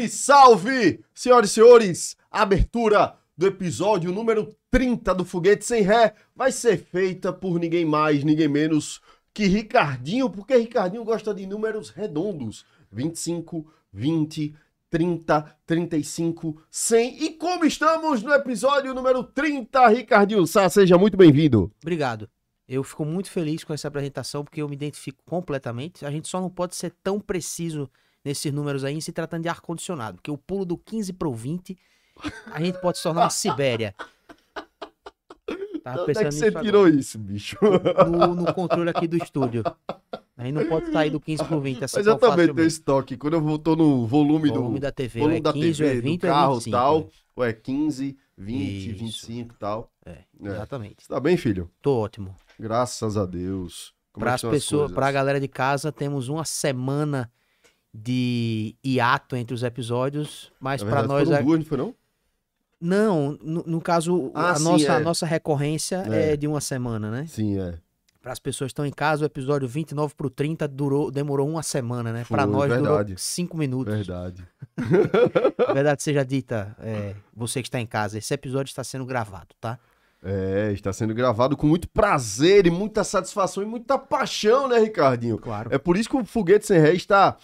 Salve, salve, senhoras e senhores! A abertura do episódio número 30 do Foguete Sem Ré vai ser feita por ninguém mais, ninguém menos que Ricardinho, porque Ricardinho gosta de números redondos: 25, 20, 30, 35, 100. E como estamos no episódio número 30, Ricardinho Sá, seja muito bem-vindo. Obrigado. Eu fico muito feliz com essa apresentação porque eu me identifico completamente. A gente só não pode ser tão preciso nesses números aí se tratando de ar-condicionado, porque o pulo do 15 para o 20, a gente pode se tornar uma Sibéria. Tava Onde é que você tirou agora. isso, bicho? No, no, controle aqui do estúdio. Aí não pode sair do 15 pro 20. Assim Mas eu também tenho estoque. Quando eu tô no volume, volume do, da TV, volume é da 15, TV, é 20, do é carro é 25, tal, né? ou é 15, 20, isso. 25 e tal. É, é, exatamente. Tá bem, filho? Tô ótimo. Graças a Deus. Como é para as pessoas, para a galera de casa, temos uma semana de hiato entre os episódios, mas para nós. Foram é duas, não foi não? Não, no, no caso, ah, a, sim, nossa, é. a nossa recorrência é. é. de uma semana, né? Sim, é. Para as pessoas que estão em casa, o episódio 29 para o 30 durou, demorou uma semana, né? Para nós verdade. durou cinco minutos. Verdade. verdade seja dita, é, você que está em casa, esse episódio está sendo gravado, tá? É, está sendo gravado com muito prazer e muita satisfação e muita paixão, né, Ricardinho? Claro. É por isso que o Foguete Sem Ré está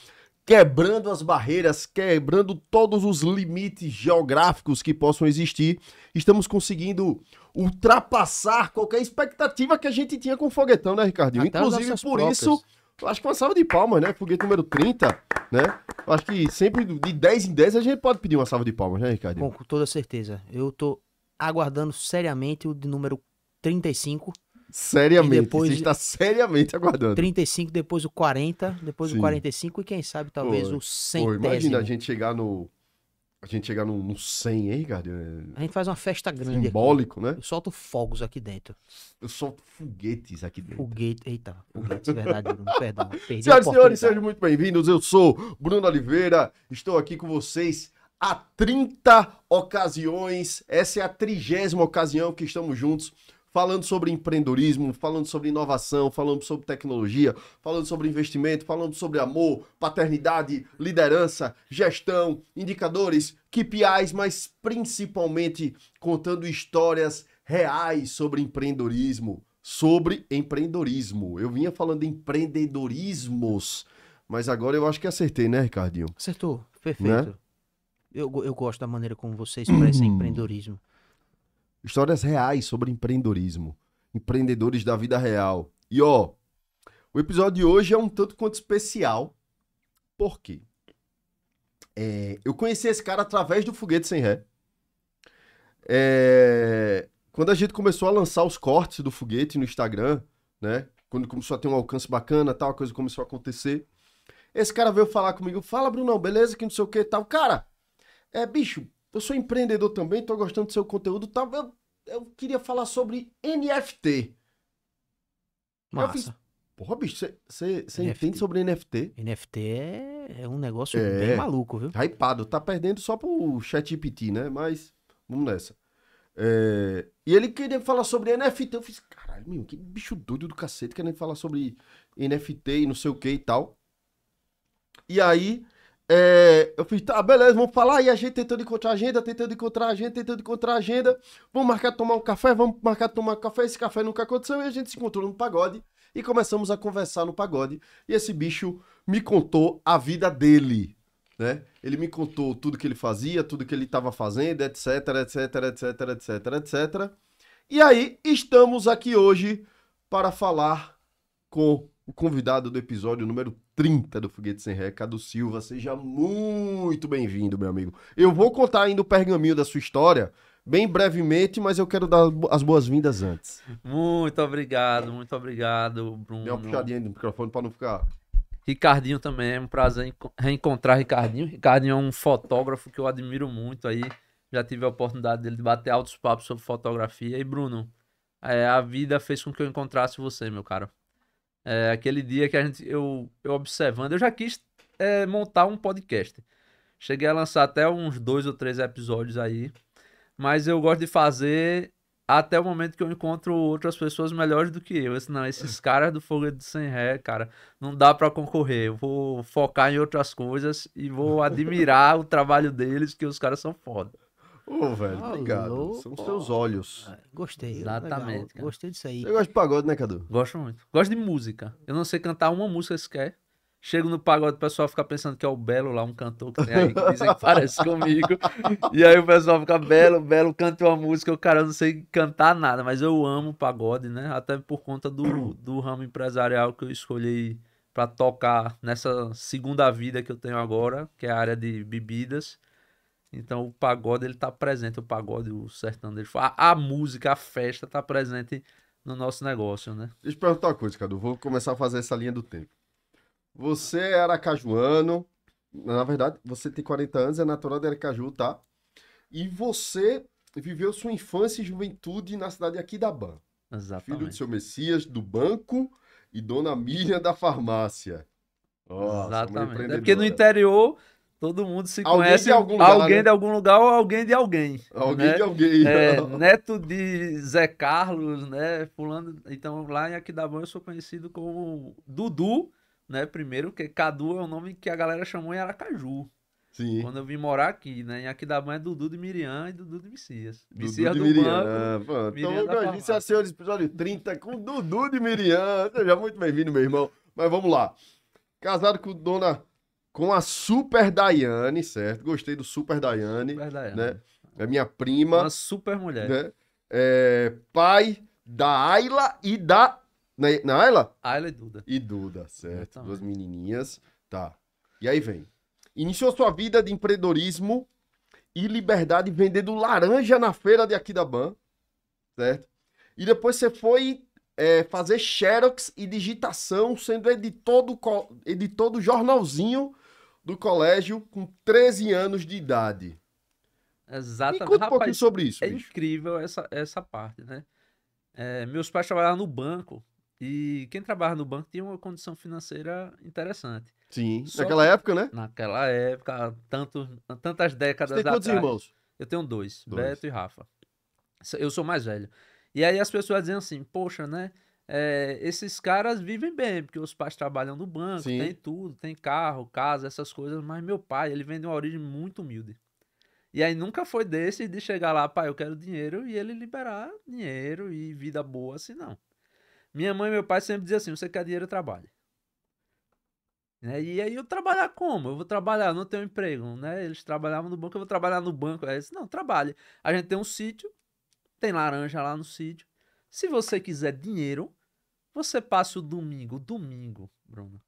quebrando as barreiras, quebrando todos os limites geográficos que possam existir. Estamos conseguindo ultrapassar qualquer expectativa que a gente tinha com o foguetão, né, Ricardinho? Até Inclusive, por próprias. isso, acho que uma salva de palmas, né? Foguete número 30, né? Acho que sempre de 10 em 10 a gente pode pedir uma salva de palmas, né, Ricardinho? Bom, com toda certeza. Eu tô aguardando seriamente o de número 35 Seriamente. E depois, você está seriamente aguardando. 35, depois o 40, depois Sim. o 45 e quem sabe talvez Pô, o 100. imagina a gente chegar no a gente chegar no, no 100, hein, Ricardo? É a gente faz uma festa grande. Simbólico, aqui. né? Eu solto fogos aqui dentro. Eu solto foguetes aqui dentro. Foguete, eita, foguetes, verdade, Bruno, perdão. Perdi Senhoras e senhores, sejam muito bem-vindos. Eu sou Bruno Oliveira, estou aqui com vocês há 30 ocasiões. Essa é a trigésima ocasião que estamos juntos falando sobre empreendedorismo, falando sobre inovação, falando sobre tecnologia, falando sobre investimento, falando sobre amor, paternidade, liderança, gestão, indicadores, KPIs, mas principalmente contando histórias reais sobre empreendedorismo, sobre empreendedorismo. Eu vinha falando de empreendedorismos, mas agora eu acho que acertei, né, Ricardinho? Acertou, né? perfeito. Né? Eu, eu gosto da maneira como você expressa empreendedorismo. Histórias reais sobre empreendedorismo. Empreendedores da vida real. E ó, o episódio de hoje é um tanto quanto especial. Por quê? É, eu conheci esse cara através do Foguete Sem Ré. É, quando a gente começou a lançar os cortes do foguete no Instagram, né? Quando começou a ter um alcance bacana, tal, a coisa começou a acontecer. Esse cara veio falar comigo, fala, Brunão, beleza? Que não sei o que tal. Cara, é, bicho, eu sou empreendedor também, tô gostando do seu conteúdo, tá? eu, eu queria falar sobre NFT. Massa. Fiz, Porra, bicho, você entende sobre NFT? NFT é, é, um negócio é, bem maluco, viu? Tá hypado, tá perdendo só pro ChatGPT, né? Mas vamos nessa. É, e ele queria falar sobre NFT. Eu fiz, caralho, meu, que bicho doido do cacete querendo falar sobre NFT e não sei o que e tal. E aí é, eu fiz, tá, beleza, vamos falar. E a gente tentando encontrar agenda, tentando encontrar agenda, tentando encontrar agenda. Vamos marcar tomar um café, vamos marcar tomar um café. Esse café nunca aconteceu. E a gente se encontrou no pagode e começamos a conversar no pagode. E esse bicho me contou a vida dele, né? Ele me contou tudo que ele fazia, tudo que ele estava fazendo, etc, etc, etc, etc, etc. E aí, estamos aqui hoje para falar com o convidado do episódio número 30 do Foguete Sem Ré, Cadu Silva. Seja muito bem-vindo, meu amigo. Eu vou contar ainda o pergaminho da sua história, bem brevemente, mas eu quero dar as boas-vindas antes. Muito obrigado, muito obrigado, Bruno. Dê uma puxadinha no microfone para não ficar. Ricardinho também, é um prazer reencontrar Ricardinho. Ricardinho é um fotógrafo que eu admiro muito aí. Já tive a oportunidade dele de bater altos papos sobre fotografia. E Bruno, é, a vida fez com que eu encontrasse você, meu caro. É, aquele dia que a gente, eu, eu observando, eu já quis é, montar um podcast. Cheguei a lançar até uns dois ou três episódios aí, mas eu gosto de fazer até o momento que eu encontro outras pessoas melhores do que eu. Esse, não, esses caras do Foguete de Sem Ré, cara, não dá para concorrer. Eu vou focar em outras coisas e vou admirar o trabalho deles, que os caras são foda. Ô, velho, Alô, obrigado. São os seus olhos. Ah, gostei. Exatamente. cara. Gostei disso aí. Eu gosto de pagode, né, Cadu? Gosto muito. Gosto de música. Eu não sei cantar uma música sequer. Chego no pagode, o pessoal fica pensando que é o Belo lá, um cantor que tem aí, que dizem que parece comigo. E aí o pessoal fica, Belo, Belo, canta uma música. O cara, não sei cantar nada, mas eu amo pagode, né? Até por conta do, do ramo empresarial que eu escolhi para tocar nessa segunda vida que eu tenho agora, que é a área de bebidas. Então o pagode ele tá presente, o pagode, o sertanejo, a, a música, a festa tá presente no nosso negócio, né? Deixa eu perguntar uma coisa, Cadu, vou começar a fazer essa linha do tempo. Você é aracajuano, na verdade, você tem 40 anos, é natural de Aracaju, tá? E você viveu sua infância e juventude na cidade aqui da Ban. Exatamente. Filho do seu Messias, do banco, e Dona Miriam da farmácia. Nossa, é Exatamente. É porque no interior Todo mundo se alguém conhece. De algum lugar, alguém né? de algum lugar ou alguém de alguém. Alguém né? de alguém. É, neto de Zé Carlos, né? Fulano. Então, lá em Aquidabão eu sou conhecido como Dudu, né? Primeiro, porque Cadu é o nome que a galera chamou em Aracaju. Sim. Quando eu vim morar aqui, né? Em Aquidabão é Dudu de Miriam e Dudu de Messias. Messias do Miriam. Banco. Ah, então Miriam então, nós disse a episódio 30 com Dudu de Miriam. Seja muito bem-vindo, meu irmão. Mas vamos lá. Casado com Dona com a Super Daiane, certo? Gostei do Super Daiane. Super Daiane. Né? É minha prima. Uma super mulher. Né? É, pai da Ayla e da. Na, né, na Ayla? Ayla e Duda. E Duda, certo. Duas menininhas. Tá. E aí vem. Iniciou sua vida de empreendedorismo e liberdade vendendo laranja na feira de Aquidaban, certo? E depois você foi é, fazer xerox e digitação, sendo editor do, editor do jornalzinho do colégio com 13 anos de idade. Exatamente. Me conta Rapaz, um pouquinho sobre isso. É bicho. incrível essa, essa parte, né? É, meus pais trabalhavam no banco e quem trabalha no banco tinha uma condição financeira interessante. Sim, Só naquela que, época, né? Naquela época, tanto, tantas décadas Você tem quantos atrás, irmãos? Eu tenho dois, dois, Beto e Rafa. Eu sou mais velho. E aí as pessoas diziam assim, poxa, né? é, esses caras vivem bem, porque os pais trabalham no banco, Sim. tem tudo, tem carro, casa, essas coisas, mas meu pai, ele vem de uma origem muito humilde. E aí nunca foi desse de chegar lá, pai, eu quero dinheiro, e ele liberar dinheiro e vida boa, assim, não. Minha mãe e meu pai sempre diziam assim, você quer dinheiro, trabalhe. Né? E aí eu trabalhar como? Eu vou trabalhar, não tenho emprego, né? Eles trabalhavam no banco, eu vou trabalhar no banco. Aí eu disse, não, trabalhe. A gente tem um sítio, tem laranja lá no sítio. Se você quiser dinheiro, você passa o domingo, domingo, Bruno,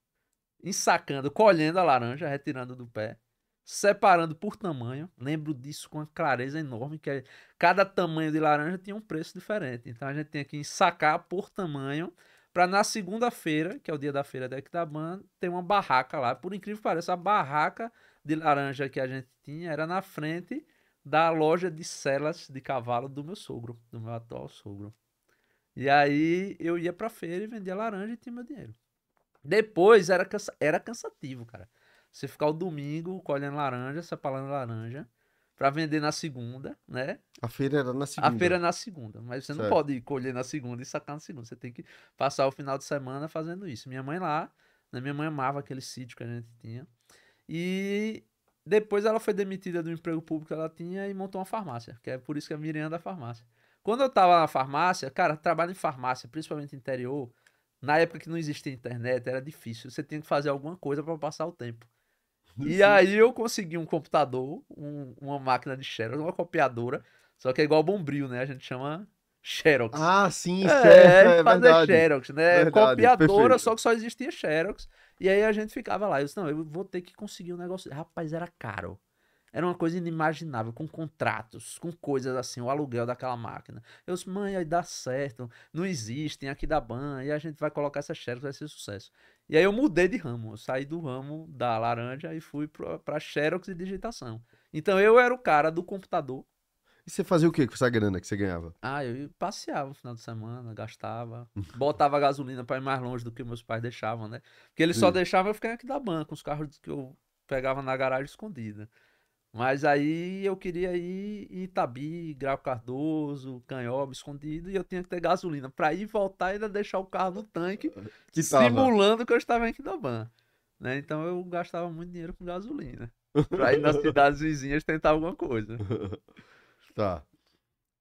ensacando, colhendo a laranja, retirando do pé, separando por tamanho. Lembro disso com uma clareza enorme, que é, cada tamanho de laranja tinha um preço diferente. Então a gente tem que ensacar por tamanho para na segunda-feira, que é o dia da feira da Equitaban, ter uma barraca lá. Por incrível que pareça, a barraca de laranja que a gente tinha era na frente da loja de celas de cavalo do meu sogro, do meu atual sogro. E aí eu ia pra feira e vendia laranja e tinha meu dinheiro. Depois era, cansa... era cansativo, cara. Você ficar o domingo colhendo laranja, separando laranja, para vender na segunda, né? A feira era na segunda. A feira é na segunda, mas você certo. não pode colher na segunda e sacar na segunda. Você tem que passar o final de semana fazendo isso. Minha mãe lá, né? minha mãe amava aquele sítio que a gente tinha. E depois ela foi demitida do emprego público que ela tinha e montou uma farmácia, que é por isso que é Miriam da farmácia. Quando eu tava na farmácia, cara, trabalho em farmácia, principalmente interior, na época que não existia internet, era difícil. Você tinha que fazer alguma coisa para passar o tempo. E Sim. aí eu consegui um computador, um, uma máquina de Xerox, uma copiadora, só que é igual bombril, né? A gente chama Xerox. Ah, sim, é, certo, é, é, fazer verdade, Xerox, né? Verdade, copiadora, perfeito. só que só existia Xerox. E aí a gente ficava lá. Eu disse, não, eu vou ter que conseguir um negócio. Rapaz, era caro. Era uma coisa inimaginável, com contratos, com coisas assim, o aluguel daquela máquina. Eu disse, mãe, aí dá certo, não existem aqui da ban, e a gente vai colocar essa Xerox, vai ser sucesso. E aí eu mudei de ramo, eu saí do ramo da laranja e fui pra, Xerox e digitação. Então eu era o cara do computador. E você fazia o que com essa grana que você ganhava? Ah, eu passeava no final de semana, gastava, botava gasolina para ir mais longe do que meus pais deixavam, né? Porque eles Sim. só deixavam eu ficar aqui da banca, os carros que eu pegava na garagem escondida. Mas aí eu queria ir em Itabi, Grau Cardoso, Canhoba, escondido, e eu tinha que ter gasolina para ir voltar e ainda deixar o carro no tanque, que né? simulando tava. que eu estava em Quindaban. Né? Então eu gastava muito dinheiro com gasolina. Pra ir nas cidades vizinhas tentar alguma coisa. Tá.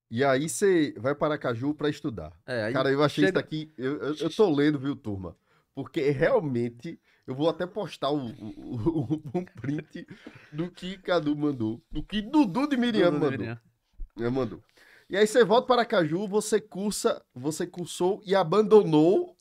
E aí você vai para Caju para estudar. É, Cara, eu achei chega... isso aqui. Eu, eu, eu tô lendo, viu, turma? Porque realmente eu vou até postar o, o, o, um print do que Cadu mandou. Do que Dudu de Miriam Dudu mandou. De Miriam. É, mandou. E aí você volta para Caju, você cursa, você cursou e abandonou.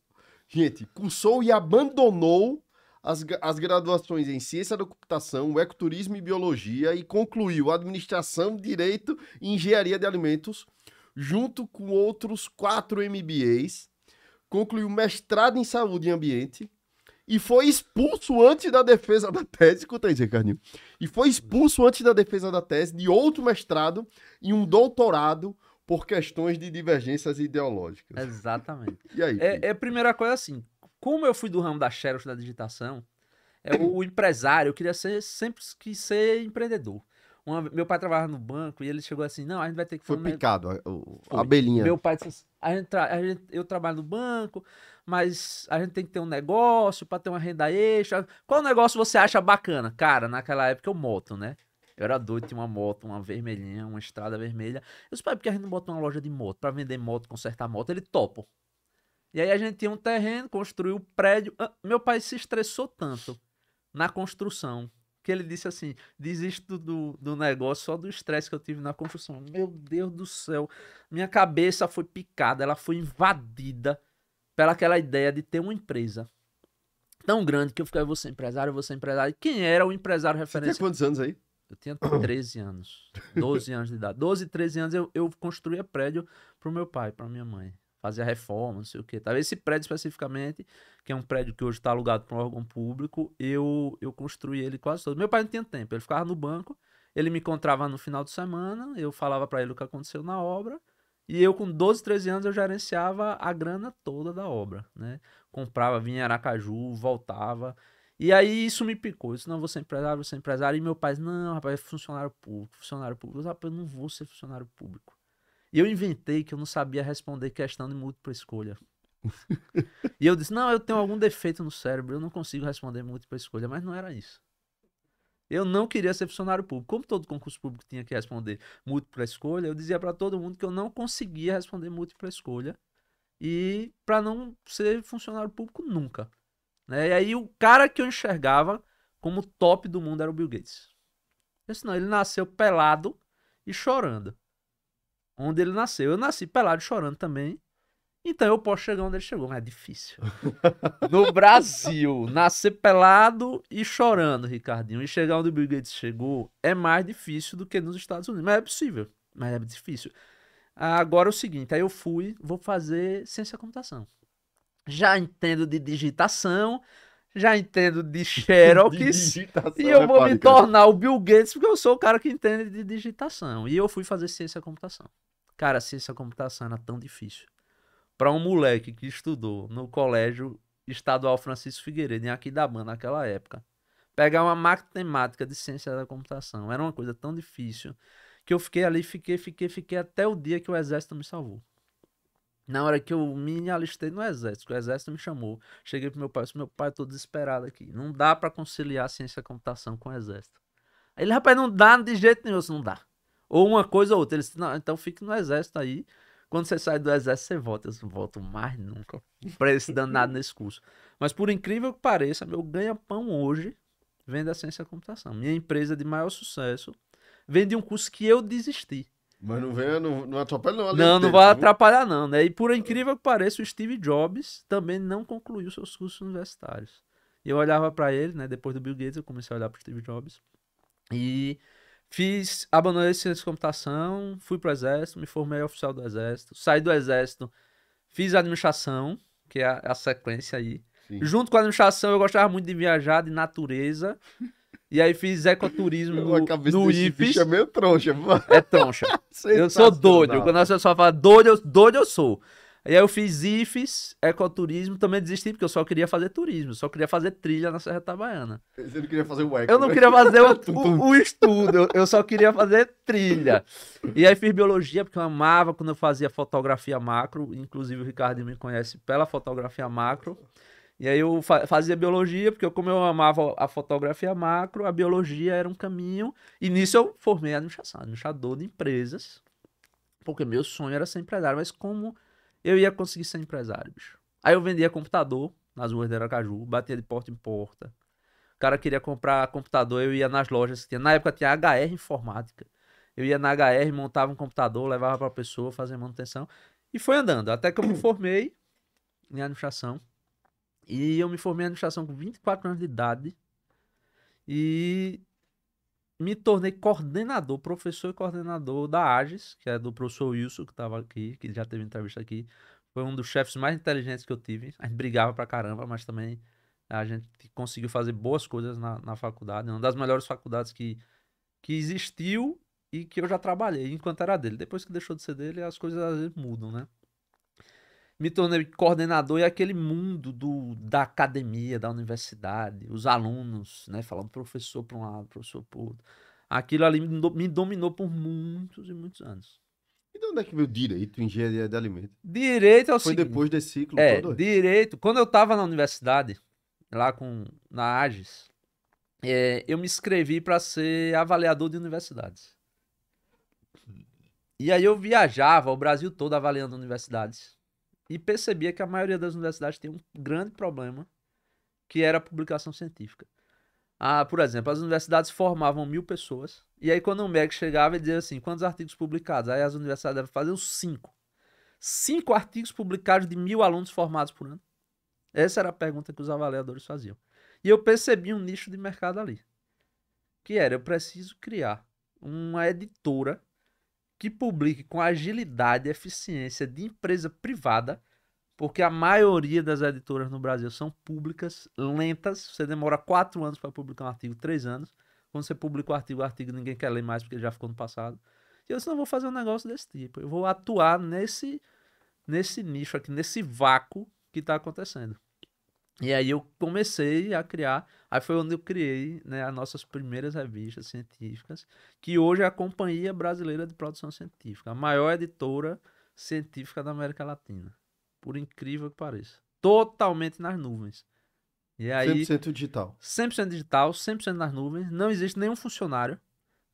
Gente, cursou e abandonou as, as graduações em Ciência da Computação, Ecoturismo e Biologia e concluiu Administração, Direito e Engenharia de Alimentos, junto com outros quatro MBAs. Concluiu mestrado em Saúde e Ambiente, e foi expulso antes da defesa da tese. Escuta aí, Carninho. E foi expulso antes da defesa da tese de outro mestrado e um doutorado por questões de divergências ideológicas. Exatamente. e aí? É, é, a primeira coisa assim. Como eu fui do ramo da Xerox da digitação, é o, o empresário eu queria ser sempre que ser empreendedor. Uma, meu pai trabalhava no banco e ele chegou assim: não, a gente vai ter que. Foi picado, a, a abelhinha. Meu pai disse assim: a gente, tra a gente eu trabalho no banco, mas a gente tem que ter um negócio para ter uma renda extra. Qual negócio você acha bacana? Cara, naquela época eu moto, né? Eu era doido, tinha uma moto, uma vermelhinha, uma estrada vermelha. Eu disse, pai, porque a gente não bota uma loja de moto para vender moto, consertar moto? Ele topa. E aí a gente tinha um terreno, construiu um prédio. meu pai se estressou tanto na construção que ele disse assim: desisto do, do negócio só do estresse que eu tive na construção. Meu Deus do céu, minha cabeça foi picada, ela foi invadida pela aquela ideia de ter uma empresa tão grande que eu ficava, eu vou ser empresário, eu vou ser empresário. E quem era o empresário referência? Você tinha quantos anos aí? Eu tinha 13 anos, 12 anos de idade. 12, 13 anos eu, eu construía prédio para o meu pai, para minha mãe. Fazia reforma, não sei o que. Esse prédio especificamente, que é um prédio que hoje está alugado para um órgão público, eu, eu construí ele quase todo. Meu pai não tinha tempo, ele ficava no banco, ele me encontrava no final de semana, eu falava para ele o que aconteceu na obra, e eu, com 12, 13 anos, eu gerenciava a grana toda da obra, né? Comprava, vinha em Aracaju, voltava. E aí isso me picou. Eu disse, não, vou ser empresário, vou ser empresário. E meu pai, não, rapaz, é funcionário público, funcionário público. Eu, disse, rapaz, eu não vou ser funcionário público. E eu inventei que eu não sabia responder questão de múltipla escolha. e eu disse, não, eu tenho algum defeito no cérebro, eu não consigo responder múltipla escolha. Mas não era isso. Eu não queria ser funcionário público. Como todo concurso público tinha que responder múltipla escolha, eu dizia para todo mundo que eu não conseguia responder múltipla escolha e para não ser funcionário público nunca. Né? E aí o cara que eu enxergava como top do mundo era o Bill Gates. Disse, não, ele nasceu pelado e chorando. Onde ele nasceu. Eu nasci pelado e chorando também. Então eu posso chegar onde ele chegou, mas é difícil. No Brasil, nascer pelado e chorando, Ricardinho, e chegar onde o Bill Gates chegou é mais difícil do que nos Estados Unidos. Mas é possível, mas é difícil. Agora é o seguinte, aí eu fui, vou fazer ciência da computação. Já entendo de digitação, já entendo de Xerox, de e eu vou me tornar o Bill Gates, porque eu sou o cara que entende de digitação. E eu fui fazer ciência da computação. Cara, ciência da computação era tão difícil para um moleque que estudou no colégio estadual Francisco Figueiredo, em Aquidabã, naquela época, pegar uma matemática de ciência da computação. Era uma coisa tão difícil que eu fiquei ali, fiquei, fiquei, fiquei até o dia que o exército me salvou. Na hora que eu me alistei no exército, que o exército me chamou, cheguei pro meu pai, disse, meu pai, tô desesperado aqui. Não dá para conciliar a ciência da computação com o exército. Aí ele, rapaz, não dá de jeito nenhum, disse, não dá. Ou uma coisa ou outra. Ele disse, então fique no exército aí quando você sai do exército, você volta. Eu volto mais nunca para esse danado nesse curso. Mas por incrível que pareça, meu ganha-pão hoje vem da ciência da computação. Minha empresa de maior sucesso vem de um curso que eu desisti. Mas não venha, não, não atrapalha não. Não, não vai atrapalhar não, né? E por incrível que pareça, o Steve Jobs também não concluiu seus cursos universitários. E Eu olhava para ele, né? Depois do Bill Gates, eu comecei a olhar para Steve Jobs. E Fiz, abandonei ciência de computação, fui pro exército, me formei oficial do exército, saí do exército, fiz administração, que é a, é a sequência aí. Sim. Junto com a administração, eu gostava muito de viajar, de natureza. E aí fiz ecoturismo no, no IFES. é meio troncha, mano. É troncha. eu sou doido. Quando a pessoa fala doido, eu, doido eu sou. E aí eu fiz IFES, ecoturismo, também desisti, porque eu só queria fazer turismo, só queria fazer trilha na Serra tabaiana Você não queria fazer o eco, Eu não né? queria fazer o, o, o estudo, eu só queria fazer trilha. E aí fiz biologia, porque eu amava quando eu fazia fotografia macro, inclusive o Ricardo me conhece pela fotografia macro. E aí eu fazia biologia, porque como eu amava a fotografia macro, a biologia era um caminho. E nisso eu formei administração, administrador de empresas, porque meu sonho era ser empresário, mas como eu ia conseguir ser empresário, bicho. Aí eu vendia computador nas ruas de Aracaju, batia de porta em porta. O cara queria comprar computador, eu ia nas lojas que tinha. Na época tinha HR Informática. Eu ia na HR, montava um computador, levava pra pessoa, fazia manutenção. E foi andando. Até que eu me formei em administração. E eu me formei em administração com 24 anos de idade. E me tornei coordenador, professor e coordenador da AGES, que é do professor Wilson, que estava aqui, que já teve entrevista aqui. Foi um dos chefes mais inteligentes que eu tive. A gente brigava pra caramba, mas também a gente conseguiu fazer boas coisas na, na faculdade. É uma das melhores faculdades que, que existiu e que eu já trabalhei enquanto era dele. Depois que deixou de ser dele, as coisas às vezes mudam, né? me tornei coordenador e aquele mundo do, da academia, da universidade, os alunos, né, falando professor para um lado, professor para outro. Aquilo ali me dominou por muitos e muitos anos. E de onde é que veio direito, engenharia de alimentos? Direito é o Foi seguinte, depois desse ciclo é, todo? Direito. Quando eu estava na universidade, lá com, na AGES, é, eu me inscrevi para ser avaliador de universidades. E aí eu viajava o Brasil todo avaliando universidades e percebia que a maioria das universidades tem um grande problema, que era a publicação científica. Ah, por exemplo, as universidades formavam mil pessoas, e aí quando o MEC chegava, ele dizia assim, quantos artigos publicados? Aí as universidades devem fazer uns cinco. Cinco artigos publicados de mil alunos formados por ano? Essa era a pergunta que os avaliadores faziam. E eu percebi um nicho de mercado ali, que era, eu preciso criar uma editora que publique com agilidade e eficiência de empresa privada, porque a maioria das editoras no Brasil são públicas, lentas. Você demora quatro anos para publicar um artigo, três anos. Quando você publica o artigo, o artigo ninguém quer ler mais porque já ficou no passado. E eu disse, não vou fazer um negócio desse tipo. Eu vou atuar nesse, nesse nicho aqui, nesse vácuo que está acontecendo. E aí eu comecei a criar Aí foi onde eu criei né, as nossas primeiras revistas científicas, que hoje é a Companhia Brasileira de Produção Científica, a maior editora científica da América Latina. Por incrível que pareça. Totalmente nas nuvens. E aí, 100% digital. 100% digital, 100% nas nuvens. Não existe nenhum funcionário.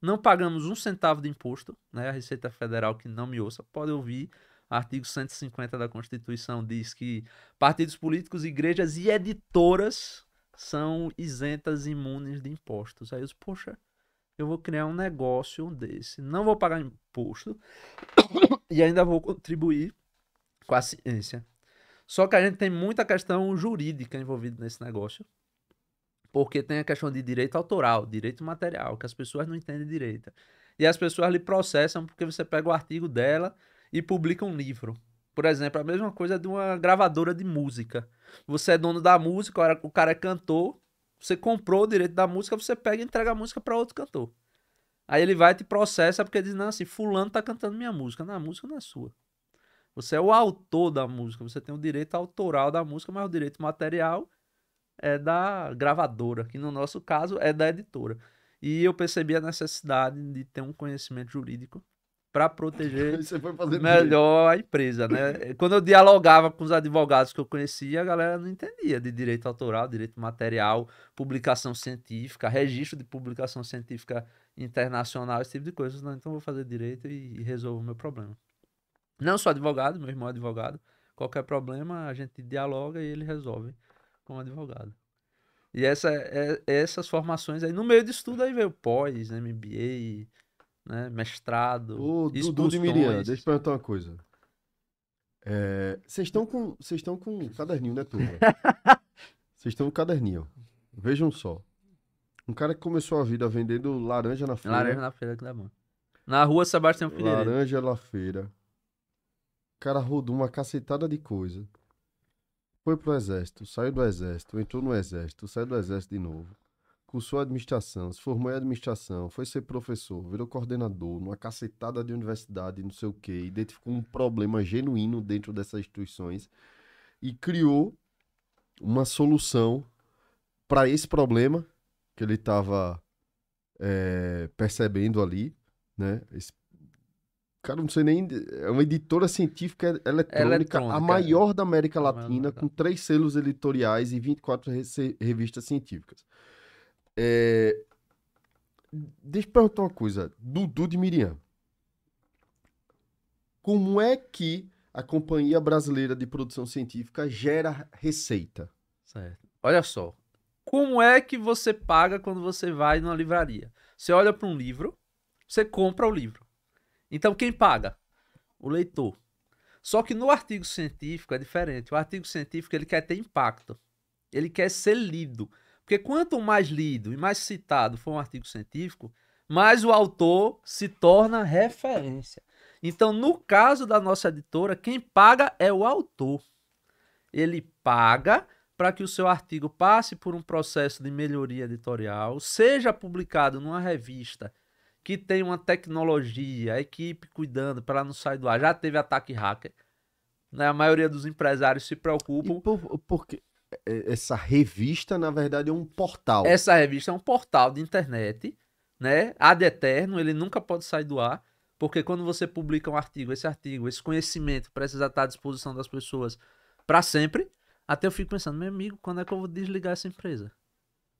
Não pagamos um centavo de imposto. Né? A Receita Federal, que não me ouça, pode ouvir. Artigo 150 da Constituição diz que partidos políticos, igrejas e editoras são isentas imunes de impostos. Aí eu disse, poxa, eu vou criar um negócio desse. Não vou pagar imposto e ainda vou contribuir com a ciência. Só que a gente tem muita questão jurídica envolvida nesse negócio. Porque tem a questão de direito autoral, direito material, que as pessoas não entendem direito. E as pessoas lhe processam porque você pega o artigo dela e publica um livro. Por exemplo, a mesma coisa de uma gravadora de música. Você é dono da música, o cara é cantor, você comprou o direito da música, você pega e entrega a música para outro cantor. Aí ele vai e te processa porque diz, não, assim, fulano tá cantando minha música. Não, a música não é sua. Você é o autor da música, você tem o direito autoral da música, mas o direito material é da gravadora, que no nosso caso é da editora. E eu percebi a necessidade de ter um conhecimento jurídico para proteger melhor bem. a empresa, né? Quando eu dialogava com os advogados que eu conhecia, a galera não entendia de direito autoral, direito material, publicação científica, registro de publicação científica internacional, esse tipo de coisa. Não, então vou fazer direito e, e resolvo o meu problema. Não sou advogado, meu irmão é advogado. Qualquer problema a gente dialoga e ele resolve como advogado. E essa, é, é, essas formações aí, no meio de estudo aí veio pós, MBA, né? mestrado. O Dudu e Miriam, deixa eu perguntar uma coisa. É, vocês é, estão com, vocês estão com um caderninho, né, turma? Vocês estão com um caderninho. Vejam só. Um cara que começou a vida vendendo laranja na feira. Laranja na feira que dá mão. Na rua Sebastião Figueiredo. Laranja na feira. O cara rodou uma cacetada de coisa. Foi pro exército, saiu do exército, entrou no exército, saiu do exército de novo cursou administração, se formou em administração, foi ser professor, virou coordenador numa cacetada de universidade, não sei o quê, identificou um problema genuíno dentro dessas instituições e criou uma solução para esse problema que ele estava é, eh, percebendo ali, né? Esse, cara, não sei nem. É uma editora científica eletrônica, eletrônica a maior é. da América Latina, com três selos editoriais e 24 re revistas científicas. É... Deixa eu perguntar uma coisa. Dudu de Miriam. Como é que a Companhia Brasileira de Produção Científica gera receita? Certo. Olha só. Como é que você paga quando você vai numa livraria? Você olha para um livro, você compra o livro. Então quem paga? O leitor. Só que no artigo científico é diferente. O artigo científico ele quer ter impacto. Ele quer ser lido. Porque quanto mais lido e mais citado for um artigo científico, mais o autor se torna referência. Então, no caso da nossa editora, quem paga é o autor. Ele paga para que o seu artigo passe por um processo de melhoria editorial, seja publicado numa revista que tem uma tecnologia, a equipe cuidando para não sair do ar. Já teve ataque hacker. Né? A maioria dos empresários se preocupam. E por, por quê? É, é, essa revista, na verdade, é um portal. Essa revista é um portal de internet, né? Ad eterno, ele nunca pode sair do ar, porque quando você publica um artigo, esse artigo, esse conhecimento precisa estar à disposição das pessoas para sempre. Até eu fico pensando, meu amigo, quando é que eu vou desligar essa empresa?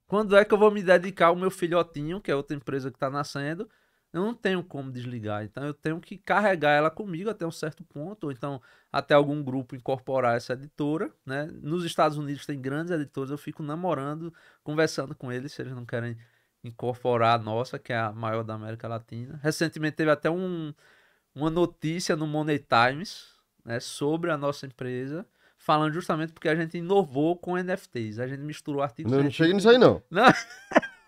Quando é que eu vou me dedicar ao meu filhotinho, que é outra empresa que está nascendo, eu não tenho como desligar. Então eu tenho que carregar ela comigo até um certo ponto, ou então até algum grupo incorporar essa editora. Né? Nos Estados Unidos tem grandes editores, eu fico namorando, conversando com eles, se eles não querem incorporar a nossa, que é a maior da América Latina. Recentemente teve até um, uma notícia no Money Times né, sobre a nossa empresa falando justamente porque a gente inovou com NFTs. A gente misturou artigos. Não, não chega nisso aí, não. não.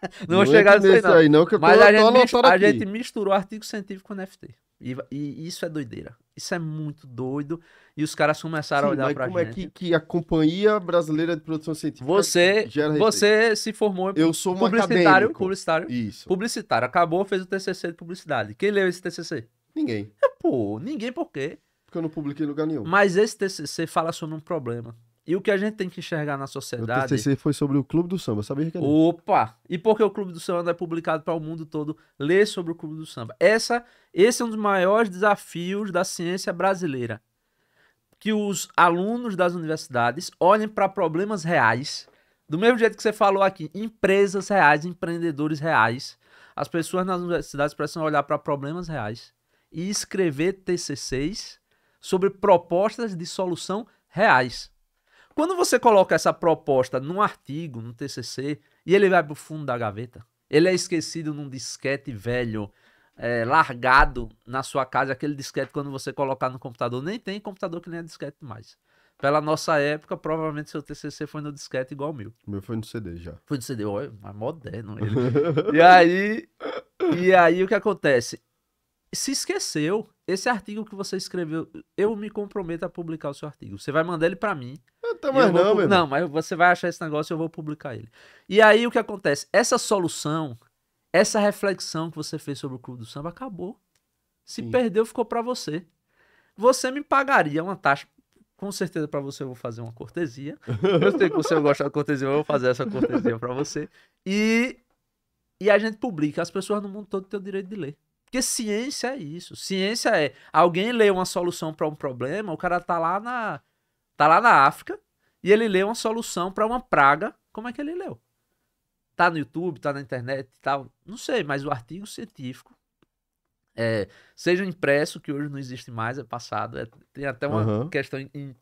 Não, vou chegar nisso aí, não. Aí, não que eu Mas tô, a, gente misturou, a gente misturou artigo científico com NFT. E, e, isso é doideira. Isso é muito doido. E os caras começaram Sim, a olhar pra como gente. Como é que, que, a Companhia Brasileira de Produção Científica você, Você se formou em Eu sou um publicitário, publicitário. Isso. Publicitário. Acabou, fez o TCC de publicidade. Quem leu esse TCC? Ninguém. É, pô, ninguém por quê? Porque eu não publiquei em lugar nenhum. Mas esse TCC fala sobre um problema e o que a gente tem que enxergar na sociedade. O TCC foi sobre o Clube do Samba, sabia, Ricardo? Opa! E porque o Clube do Samba é publicado para o mundo todo, ler sobre o Clube do Samba. Essa, esse é um dos maiores desafios da ciência brasileira. Que os alunos das universidades olhem para problemas reais, do mesmo jeito que você falou aqui, empresas reais, empreendedores reais. As pessoas nas universidades precisam olhar para problemas reais e escrever TCCs sobre propostas de solução reais. Quando você coloca essa proposta num artigo, num TCC, e ele vai pro fundo da gaveta, ele é esquecido num disquete velho, é, largado na sua casa, aquele disquete quando você colocar no computador, nem tem computador que nem é disquete mais. Pela nossa época, provavelmente seu TCC foi no disquete igual o meu. O meu foi no CD já. Foi no CD, olha, mais moderno ele. e aí, e aí o que acontece? Se esqueceu, esse artigo que você escreveu, eu me comprometo a publicar o seu artigo. Você vai mandar ele para mim, tá mais não, vou, Não, mas você vai achar esse negócio e eu vou publicar ele. E aí o que acontece? Essa solução, essa reflexão que você fez sobre o Clube do Samba acabou. Se Sim. perdeu, ficou para você. Você me pagaria uma taxa. Com certeza, para você, eu vou fazer uma cortesia. Eu sei que você gosta da cortesia, eu vou fazer essa cortesia para você. E, e a gente publica. As pessoas no mundo todo têm o direito de ler. Porque ciência é isso. Ciência é alguém lê uma solução para um problema, o cara tá lá na tá lá na África, e ele lê uma solução para uma praga, como é que ele leu? Tá no YouTube, tá na internet e tal, não sei, mas o artigo científico é, seja impresso, que hoje não existe mais, é passado. É, tem até uma uhum. questão in,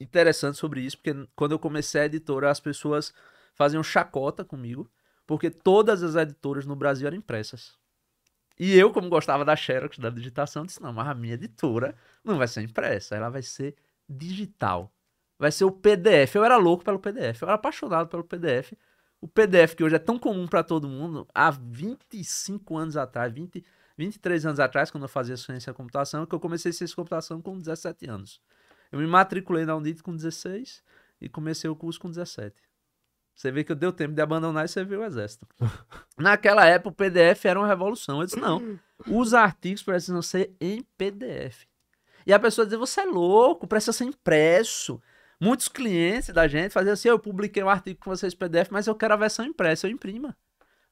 interessante sobre isso, porque quando eu comecei a editora, as pessoas faziam chacota comigo, porque todas as editoras no Brasil eram impressas. E eu, como gostava da Xerox, da digitação, disse: não, mas a minha editora não vai ser impressa, ela vai ser digital vai ser o PDF. Eu era louco pelo PDF, eu era apaixonado pelo PDF. O PDF que hoje é tão comum para todo mundo, há 25 anos atrás, 20, 23 anos atrás, quando eu fazia ciência da computação, que eu comecei ciência da computação com 17 anos. Eu me matriculei na Unid com 16 e comecei o curso com 17. Você vê que eu deu tempo de abandonar e você viu o exército. Naquela época, o PDF era uma revolução. Eu disse, não, os artigos precisam ser em PDF. E a pessoa dizia, você é louco, precisa ser impresso. Muitos clientes da gente faziam assim: eu publiquei um artigo com vocês PDF, mas eu quero a versão impressa, eu imprima.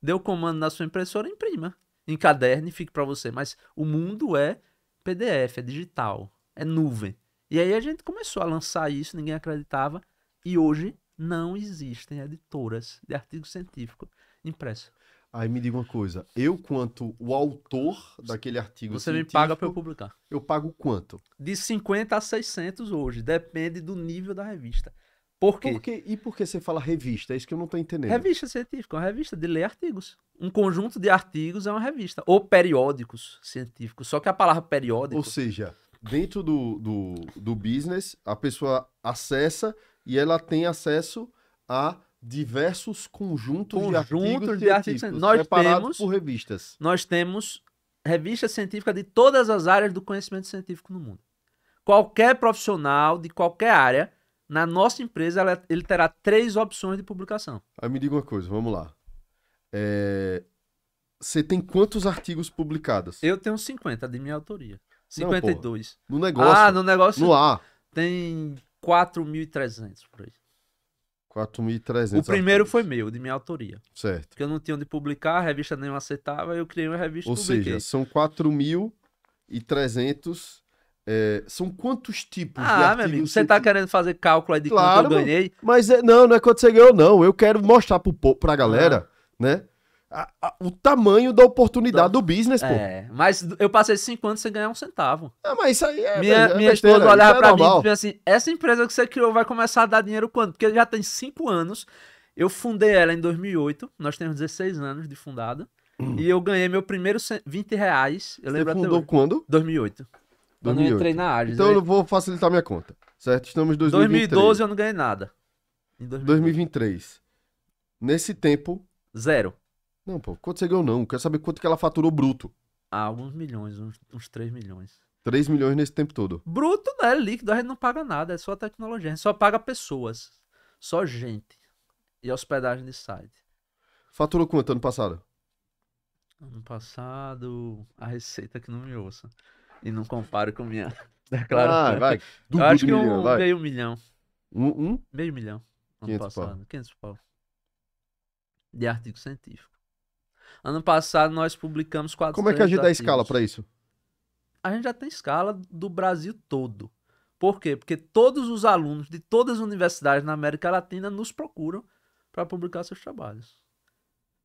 Dê o comando na sua impressora, imprima. Encaderne, fique para você. Mas o mundo é PDF, é digital, é nuvem. E aí a gente começou a lançar isso, ninguém acreditava. E hoje não existem editoras de artigo científico impresso. Aí me diga uma coisa, eu quanto o autor daquele artigo Você me paga para eu publicar. Eu pago quanto? De 50 a 600 hoje, depende do nível da revista. Por quê? E por que você fala revista? É isso que eu não estou entendendo. Revista científica, uma revista de ler artigos. Um conjunto de artigos é uma revista. Ou periódicos científicos. Só que a palavra periódico. Ou seja, dentro do, do, do business, a pessoa acessa e ela tem acesso a diversos conjuntos, conjuntos de artigos, de artigos nós temos, por revistas. Nós temos revista científica de todas as áreas do conhecimento científico no mundo. Qualquer profissional de qualquer área, na nossa empresa, é, ele terá três opções de publicação. Aí me diga uma coisa, vamos lá. É... Você tem quantos artigos publicados? Eu tenho 50 de minha autoria. 52. Não, no negócio. Ah, no negócio. No ar. Tem 4.300 por aí. 4.300. O primeiro foi meu, de minha autoria. Certo. Porque eu não tinha onde publicar, a revista nem aceitava, eu criei uma revista Ou publiquei. seja, são 4.300. É, são quantos tipos ah, de artigos? Ah, meu amigo, você está que... querendo fazer cálculo aí de claro, quanto eu ganhei? Mas é, não, não é quanto você ganhou, não. Eu quero mostrar para pra galera, ah. né? a, a, o tamanho da oportunidade do, do business, pô. É, mas eu passei cinco anos sem ganhar um centavo. Ah, mas isso aí é. Minha, é minha besteira, esposa olhava é pra normal. mim e assim: essa empresa que você criou vai começar a dar dinheiro quando? Porque já tem cinco anos. Eu fundei ela em 2008, nós temos 16 anos de fundada. Hum. E eu ganhei meu primeiro 20 reais. Eu você lembro fundou até quando? 2008. 2008. Quando eu entrei na área. Então eu vou facilitar minha conta. Certo? Estamos em 2023. 2012 eu não ganhei nada. Em 2023. 2023. Nesse tempo. Zero. Não, pô, quanto você ganhou não. Quero saber quanto que ela faturou bruto. Ah, alguns milhões, uns, uns 3 milhões. 3 milhões nesse tempo todo. Bruto, né? Líquido, a gente não paga nada, é só tecnologia. A gente só paga pessoas, só gente e hospedagem de site. Faturou quanto ano passado? Ano passado, a receita que não me ouça. E não comparo com minha Claro, Ah, vai. Eu acho que milhão, um vai. meio milhão. Um, um? Meio milhão. Ano 500 passado, pau. 500 pau. De artigo científico. Ano passado nós publicamos 400 Como é que a gente dá escala para isso? A gente já tem escala do Brasil todo. Por quê? Porque todos os alunos de todas as universidades na América Latina nos procuram para publicar seus trabalhos.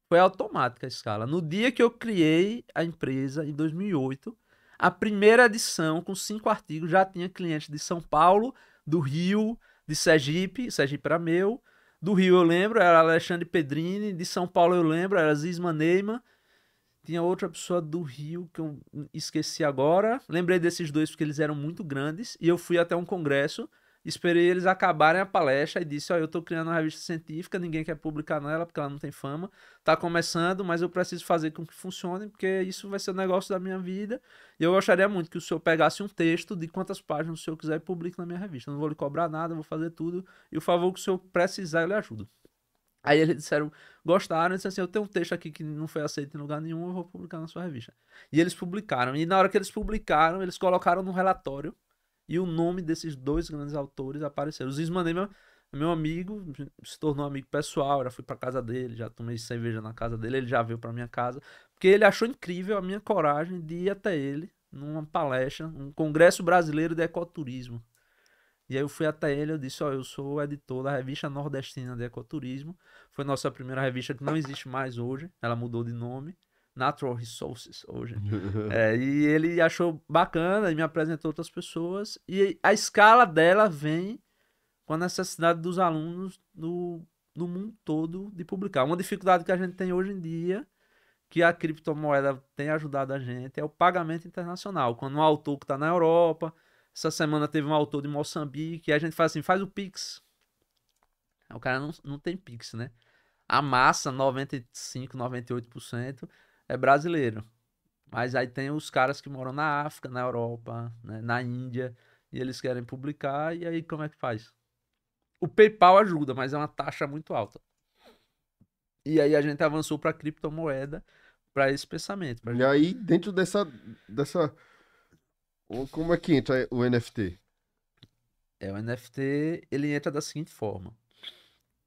Foi automática a escala. No dia que eu criei a empresa, em 2008, a primeira edição, com cinco artigos, já tinha clientes de São Paulo, do Rio, de Sergipe, Sergipe era meu, do Rio eu lembro, era Alexandre Pedrini. De São Paulo eu lembro, era Zisma Neyman. Tinha outra pessoa do Rio que eu esqueci agora. Lembrei desses dois porque eles eram muito grandes. E eu fui até um congresso Esperei eles acabarem a palestra e disse: Ó, oh, eu tô criando uma revista científica, ninguém quer publicar nela porque ela não tem fama. Tá começando, mas eu preciso fazer com que funcione, porque isso vai ser o negócio da minha vida. E eu gostaria muito que o senhor pegasse um texto de quantas páginas o senhor quiser e publique na minha revista. Eu não vou lhe cobrar nada, vou fazer tudo. E o favor que o senhor precisar, eu lhe ajudo. Aí eles disseram, gostaram, disseram assim, eu tenho um texto aqui que não foi aceito em lugar nenhum, eu vou publicar na sua revista. E eles publicaram. E na hora que eles publicaram, eles colocaram no relatório e o nome desses dois grandes autores apareceram. O Zismanema, meu amigo, se tornou amigo pessoal, já fui pra casa dele, já tomei cerveja na casa dele, ele já veio pra minha casa. Porque ele achou incrível a minha coragem de ir até ele numa palestra, um congresso brasileiro de ecoturismo. E aí eu fui até ele, eu disse, ó, oh, eu sou editor da revista nordestina de ecoturismo. Foi nossa primeira revista que não existe mais hoje, ela mudou de nome. Natural Resources hoje. é, e ele achou bacana e me apresentou outras pessoas. E a escala dela vem com a necessidade dos alunos no, no mundo todo de publicar. Uma dificuldade que a gente tem hoje em dia, que a criptomoeda tem ajudado a gente, é o pagamento internacional. Quando um autor que está na Europa, essa semana teve um autor de Moçambique, e a gente faz assim, faz o Pix. O cara não, não tem Pix, né? A massa, 95, 98%, é brasileiro. Mas aí tem os caras que moram na África, na Europa, né, na Índia, e eles querem publicar, e aí como é que faz? O PayPal ajuda, mas é uma taxa muito alta. E aí a gente avançou para criptomoeda, para esse pensamento. Pra e gente... aí, dentro dessa, dessa. Como é que entra o NFT? É, o NFT ele entra da seguinte forma: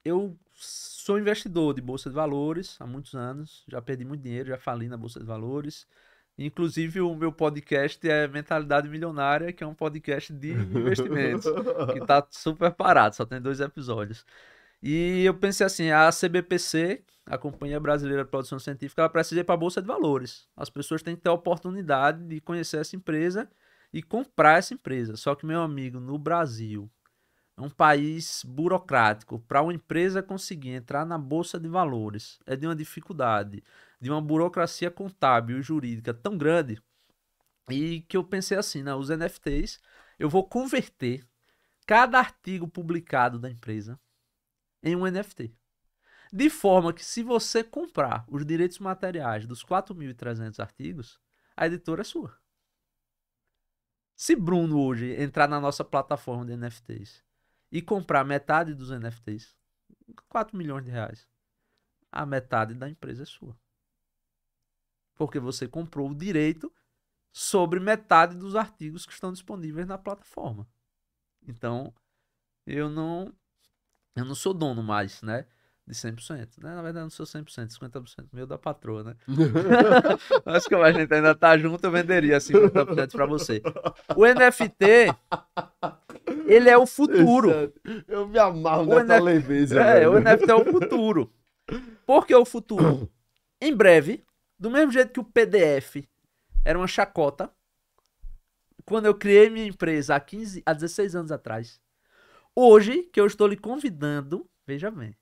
eu sou investidor de bolsa de valores há muitos anos, já perdi muito dinheiro, já falei na bolsa de valores. Inclusive, o meu podcast é Mentalidade Milionária, que é um podcast de investimentos, que está super parado, só tem dois episódios. E eu pensei assim: a CBPC, a Companhia Brasileira de Produção Científica, ela precisa ir para a Bolsa de Valores. As pessoas têm que ter a oportunidade de conhecer essa empresa e comprar essa empresa. Só que, meu amigo, no Brasil, é um país burocrático. Para uma empresa conseguir entrar na bolsa de valores, é de uma dificuldade, de uma burocracia contábil e jurídica tão grande. E que eu pensei assim, né? Os NFTs, eu vou converter cada artigo publicado da empresa em um NFT. De forma que, se você comprar os direitos materiais dos 4.300 artigos, a editora é sua. Se Bruno hoje entrar na nossa plataforma de NFTs e comprar metade dos NFTs, 4 milhões de reais, a metade da empresa é sua. Porque você comprou o direito sobre metade dos artigos que estão disponíveis na plataforma. Então, eu não eu não sou dono mais, né? de 100%, né? Na verdade, não sou 100%, 50% meu da patroa, né? Acho que a gente ainda tá junto, eu venderia 50% para você. O NFT, ele é o futuro. É- eu me amarro o nessa NF... leveza. É, velho. o NFT é o futuro. Por que o futuro? em breve, do mesmo jeito que o PDF era uma chacota, quando eu criei minha empresa há 15, há 16 anos atrás, hoje que eu estou lhe convidando, veja bem,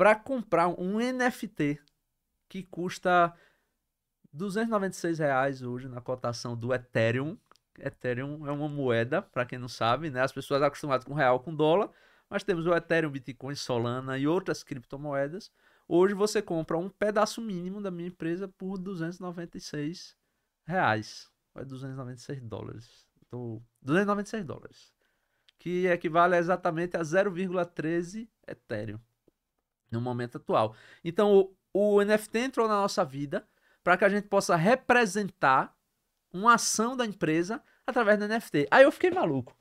para comprar um NFT que custa 296 reais hoje na cotação do Ethereum. Ethereum é uma moeda, para quem não sabe, né? As pessoas acostumadas com real, com dólar, mas temos o Ethereum, Bitcoin, Solana e outras criptomoedas. Hoje você compra um pedaço mínimo da minha empresa por 296 reais. Ou é 296 dólares. Então, 296 dólares. Que equivale exatamente a 0,13 Ethereum no momento atual. Então, o, o NFT entrou na nossa vida para que a gente possa representar uma ação da empresa através do NFT. Aí eu fiquei maluco.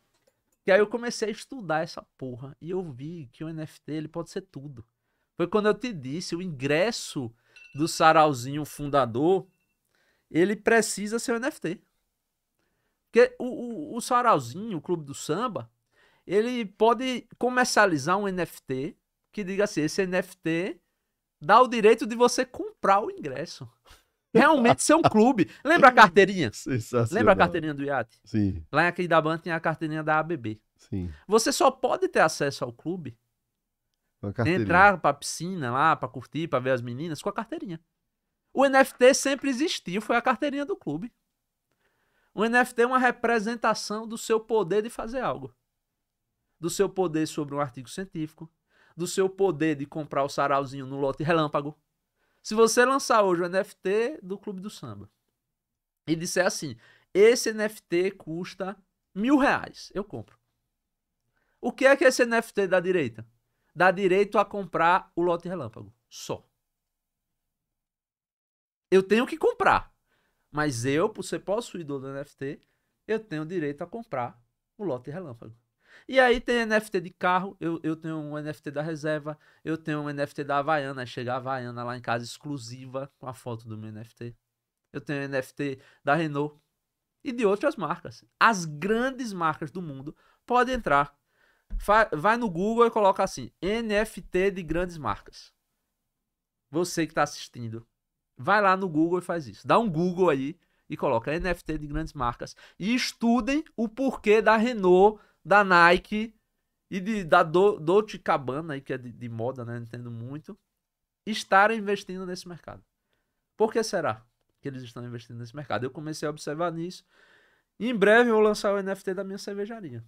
E aí eu comecei a estudar essa porra e eu vi que o NFT ele pode ser tudo. Foi quando eu te disse, o ingresso do Sarauzinho fundador, ele precisa ser um NFT. Porque o, o, o Sarauzinho, o Clube do Samba, ele pode comercializar um NFT que diga assim: esse NFT dá o direito de você comprar o ingresso. Realmente ser um clube. Lembra a carteirinha? Lembra a carteirinha do iate? Sim. Lá aqui da banda tinha a carteirinha da ABB. Sim. Você só pode ter acesso ao clube, entrar pra piscina lá, pra curtir, pra ver as meninas, com a carteirinha. O NFT sempre existiu, foi a carteirinha do clube. O NFT é uma representação do seu poder de fazer algo. Do seu poder sobre um artigo científico, do seu poder de comprar o sarauzinho no lote relâmpago. Se você lançar hoje o NFT do Clube do Samba e disser assim, esse NFT custa mil reais, eu compro. O que é que esse NFT dá direito? Dá direito a comprar o lote relâmpago, só. Eu tenho que comprar, mas eu, por ser possuidor do NFT, eu tenho direito a comprar o lote relâmpago. E aí tem NFT de carro, eu, eu tenho um NFT da reserva, eu tenho um NFT da Havaiana, chegar a Havaiana lá em casa exclusiva com a foto do meu NFT. Eu tenho NFT da Renault e de outras marcas. As grandes marcas do mundo podem entrar. Vai no Google e coloca assim: NFT de grandes marcas. Você que está assistindo, vai lá no Google e faz isso. Dá um Google aí e coloca NFT de grandes marcas. E estudem o porquê da Renault da Nike e de, da Do, Dolce Cabana, aí, que é de, de moda, né? Entendo muito, estarem investindo nesse mercado. Por que será que eles estão investindo nesse mercado? Eu comecei a observar nisso. E em breve eu vou lançar o NFT da minha cervejaria.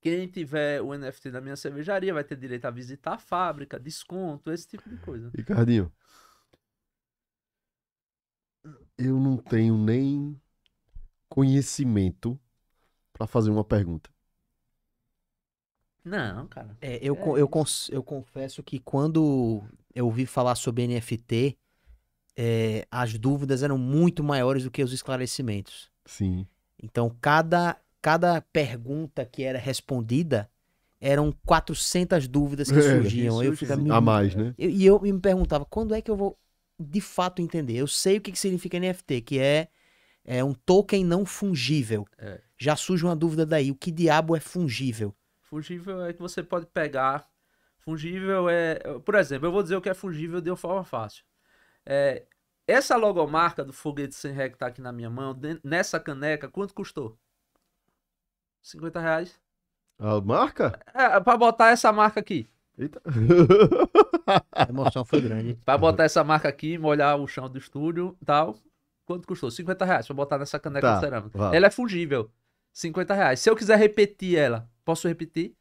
Quem tiver o NFT da minha cervejaria vai ter direito a visitar a fábrica, desconto, esse tipo de coisa. Ricardinho, eu não tenho nem conhecimento para fazer uma pergunta. Não, cara. É, eu, é. Eu, eu confesso que quando eu ouvi falar sobre NFT, é, as dúvidas eram muito maiores do que os esclarecimentos. Sim. Então, cada, cada pergunta que era respondida eram 400 dúvidas que é, surgiam. É, eu a mais, né? E eu, eu, me perguntava, quando é que eu vou de fato entender? Eu sei o que, que significa NFT, que é, é um token não fungível. É. Já surge uma dúvida daí, o que diabo é fungível? Fungível é que você pode pegar. Fungível é, é. Por exemplo, eu vou dizer o que é fungível de uma forma fácil. É, essa logomarca do foguete sem ré que tá aqui na minha mão, nessa caneca, quanto custou? 50 reais. A marca? É, é, pra botar essa marca aqui. Eita. A emoção foi grande. Pra botar essa marca aqui, molhar o chão do estúdio e tal. Quanto custou? 50 reais pra botar nessa caneca tá, de cerâmica. Vale. Ela é fungível. 50 reais. Se eu quiser repetir ela, Posso repetir?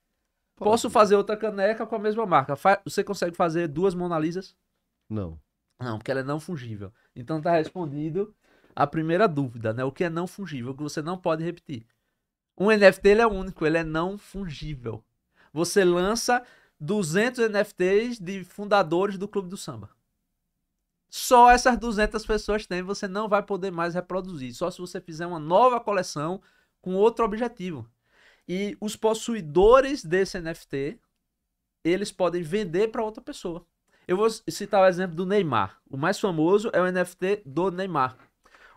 Pode. Posso fazer outra caneca com a mesma marca. Fa você consegue fazer duas Mona Lisas? Não. Não, porque ela é não fungível. Então tá respondido a primeira dúvida, né? O que é não fungível, o que você não pode repetir. Um NFT ele é único, ele é não fungível. Você lança 200 NFTs de fundadores do Clube do Samba. Só essas 200 pessoas têm, você não vai poder mais reproduzir. Só se você fizer uma nova coleção com outro objetivo. E os possuidores desse NFT, eles podem vender para outra pessoa. Eu vou citar o exemplo do Neymar. O mais famoso é o NFT do Neymar.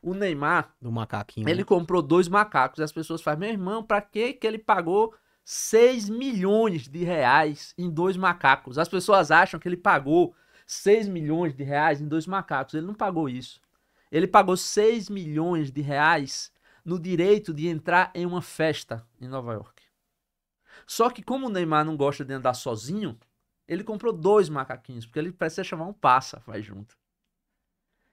O Neymar, do macaquinho. Ele né? comprou dois macacos. as pessoas falam: "Meu irmão, para que que ele pagou 6 milhões de reais em dois macacos?". As pessoas acham que ele pagou 6 milhões de reais em dois macacos. Ele não pagou isso. Ele pagou 6 milhões de reais no direito de entrar em uma festa em Nova York. Só que como o Neymar não gosta de andar sozinho, ele comprou dois macaquinhos, porque ele precisa chamar um passa, vai junto.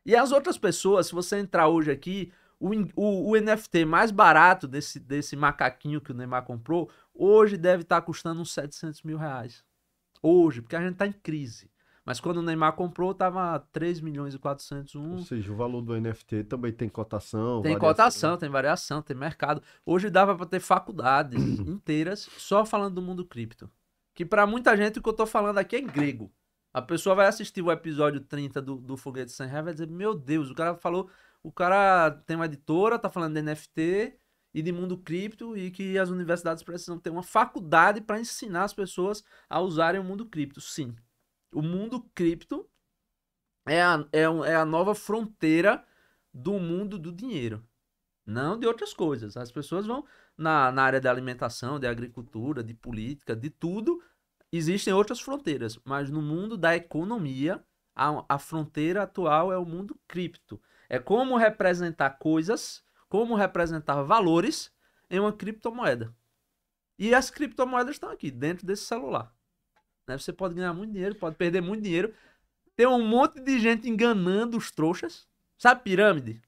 E as outras pessoas, se você entrar hoje aqui, o, o, o, NFT mais barato desse, desse macaquinho que o Neymar comprou, hoje deve estar tá custando uns 700 mil reais. Hoje, porque a gente está em crise. Mas quando o Neymar comprou, tava 3 milhões e 401. Ou seja, o valor do NFT também tem cotação. Tem variação. cotação, né? tem variação, tem mercado. Hoje dava para ter faculdades inteiras só falando do mundo cripto. Que para muita gente o que eu tô falando aqui é grego. A pessoa vai assistir o episódio 30 do, do Foguete Sem Ré e vai dizer: Meu Deus, o cara falou. O cara tem uma editora, tá falando de NFT e de mundo cripto e que as universidades precisam ter uma faculdade para ensinar as pessoas a usarem o mundo cripto. Sim, o mundo cripto é a, é, é a nova fronteira do mundo do dinheiro. Não de outras coisas. As pessoas vão na, na área da alimentação, de agricultura, de política, de tudo. Existem outras fronteiras, mas no mundo da economia, a, a fronteira atual é o mundo cripto. É como representar coisas, como representar valores em uma criptomoeda. E as criptomoedas estão aqui, dentro desse celular. Né? Você pode ganhar muito dinheiro, pode perder muito dinheiro. Tem um monte de gente enganando os trouxas. Sabe pirâmide?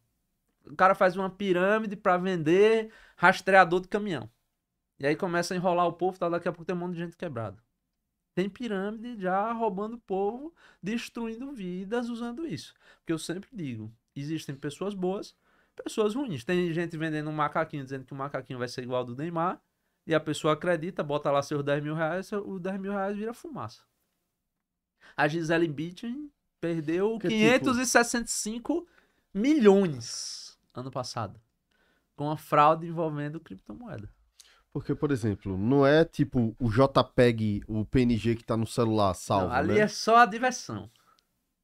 O cara faz uma pirâmide para vender rastreador de caminhão. E aí começa a enrolar o povo, tá? daqui a pouco tem um monte de gente quebrada. Tem pirâmide já roubando o povo, destruindo vidas usando isso. Porque eu sempre digo, existem pessoas boas, pessoas ruins. Tem gente vendendo um macaquinho, dizendo que o macaquinho vai ser igual ao do Neymar. E a pessoa acredita, bota lá seus 10 mil reais, os 10 mil reais vira fumaça. A Gisele Bündchen perdeu que 565 tipo? milhões ano passado com a fraude envolvendo criptomoeda. Porque, por exemplo, não é tipo o JPEG, o PNG que tá no celular salvo, não, ali né? é só a diversão.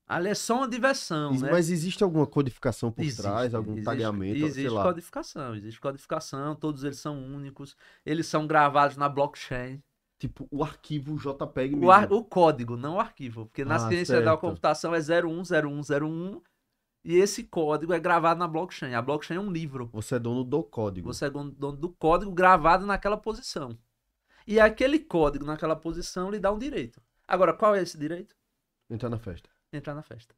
Ali é só uma diversão, Mas né? Mas existe alguma codificação por existe, trás, algum existe, tagueamento, existe sei lá. codificação, existe codificação, todos eles são únicos, eles são gravados na blockchain. Tipo, o arquivo JPEG mesmo. O, ar, o código, não o arquivo, porque na ah, ciência certo. da computação é 010101 e esse código é gravado na blockchain. A blockchain é um livro. Você é dono do código. Você é dono do código gravado naquela posição. E aquele código naquela posição lhe dá um direito. Agora, qual é esse direito? Entrar na festa entrar na festa.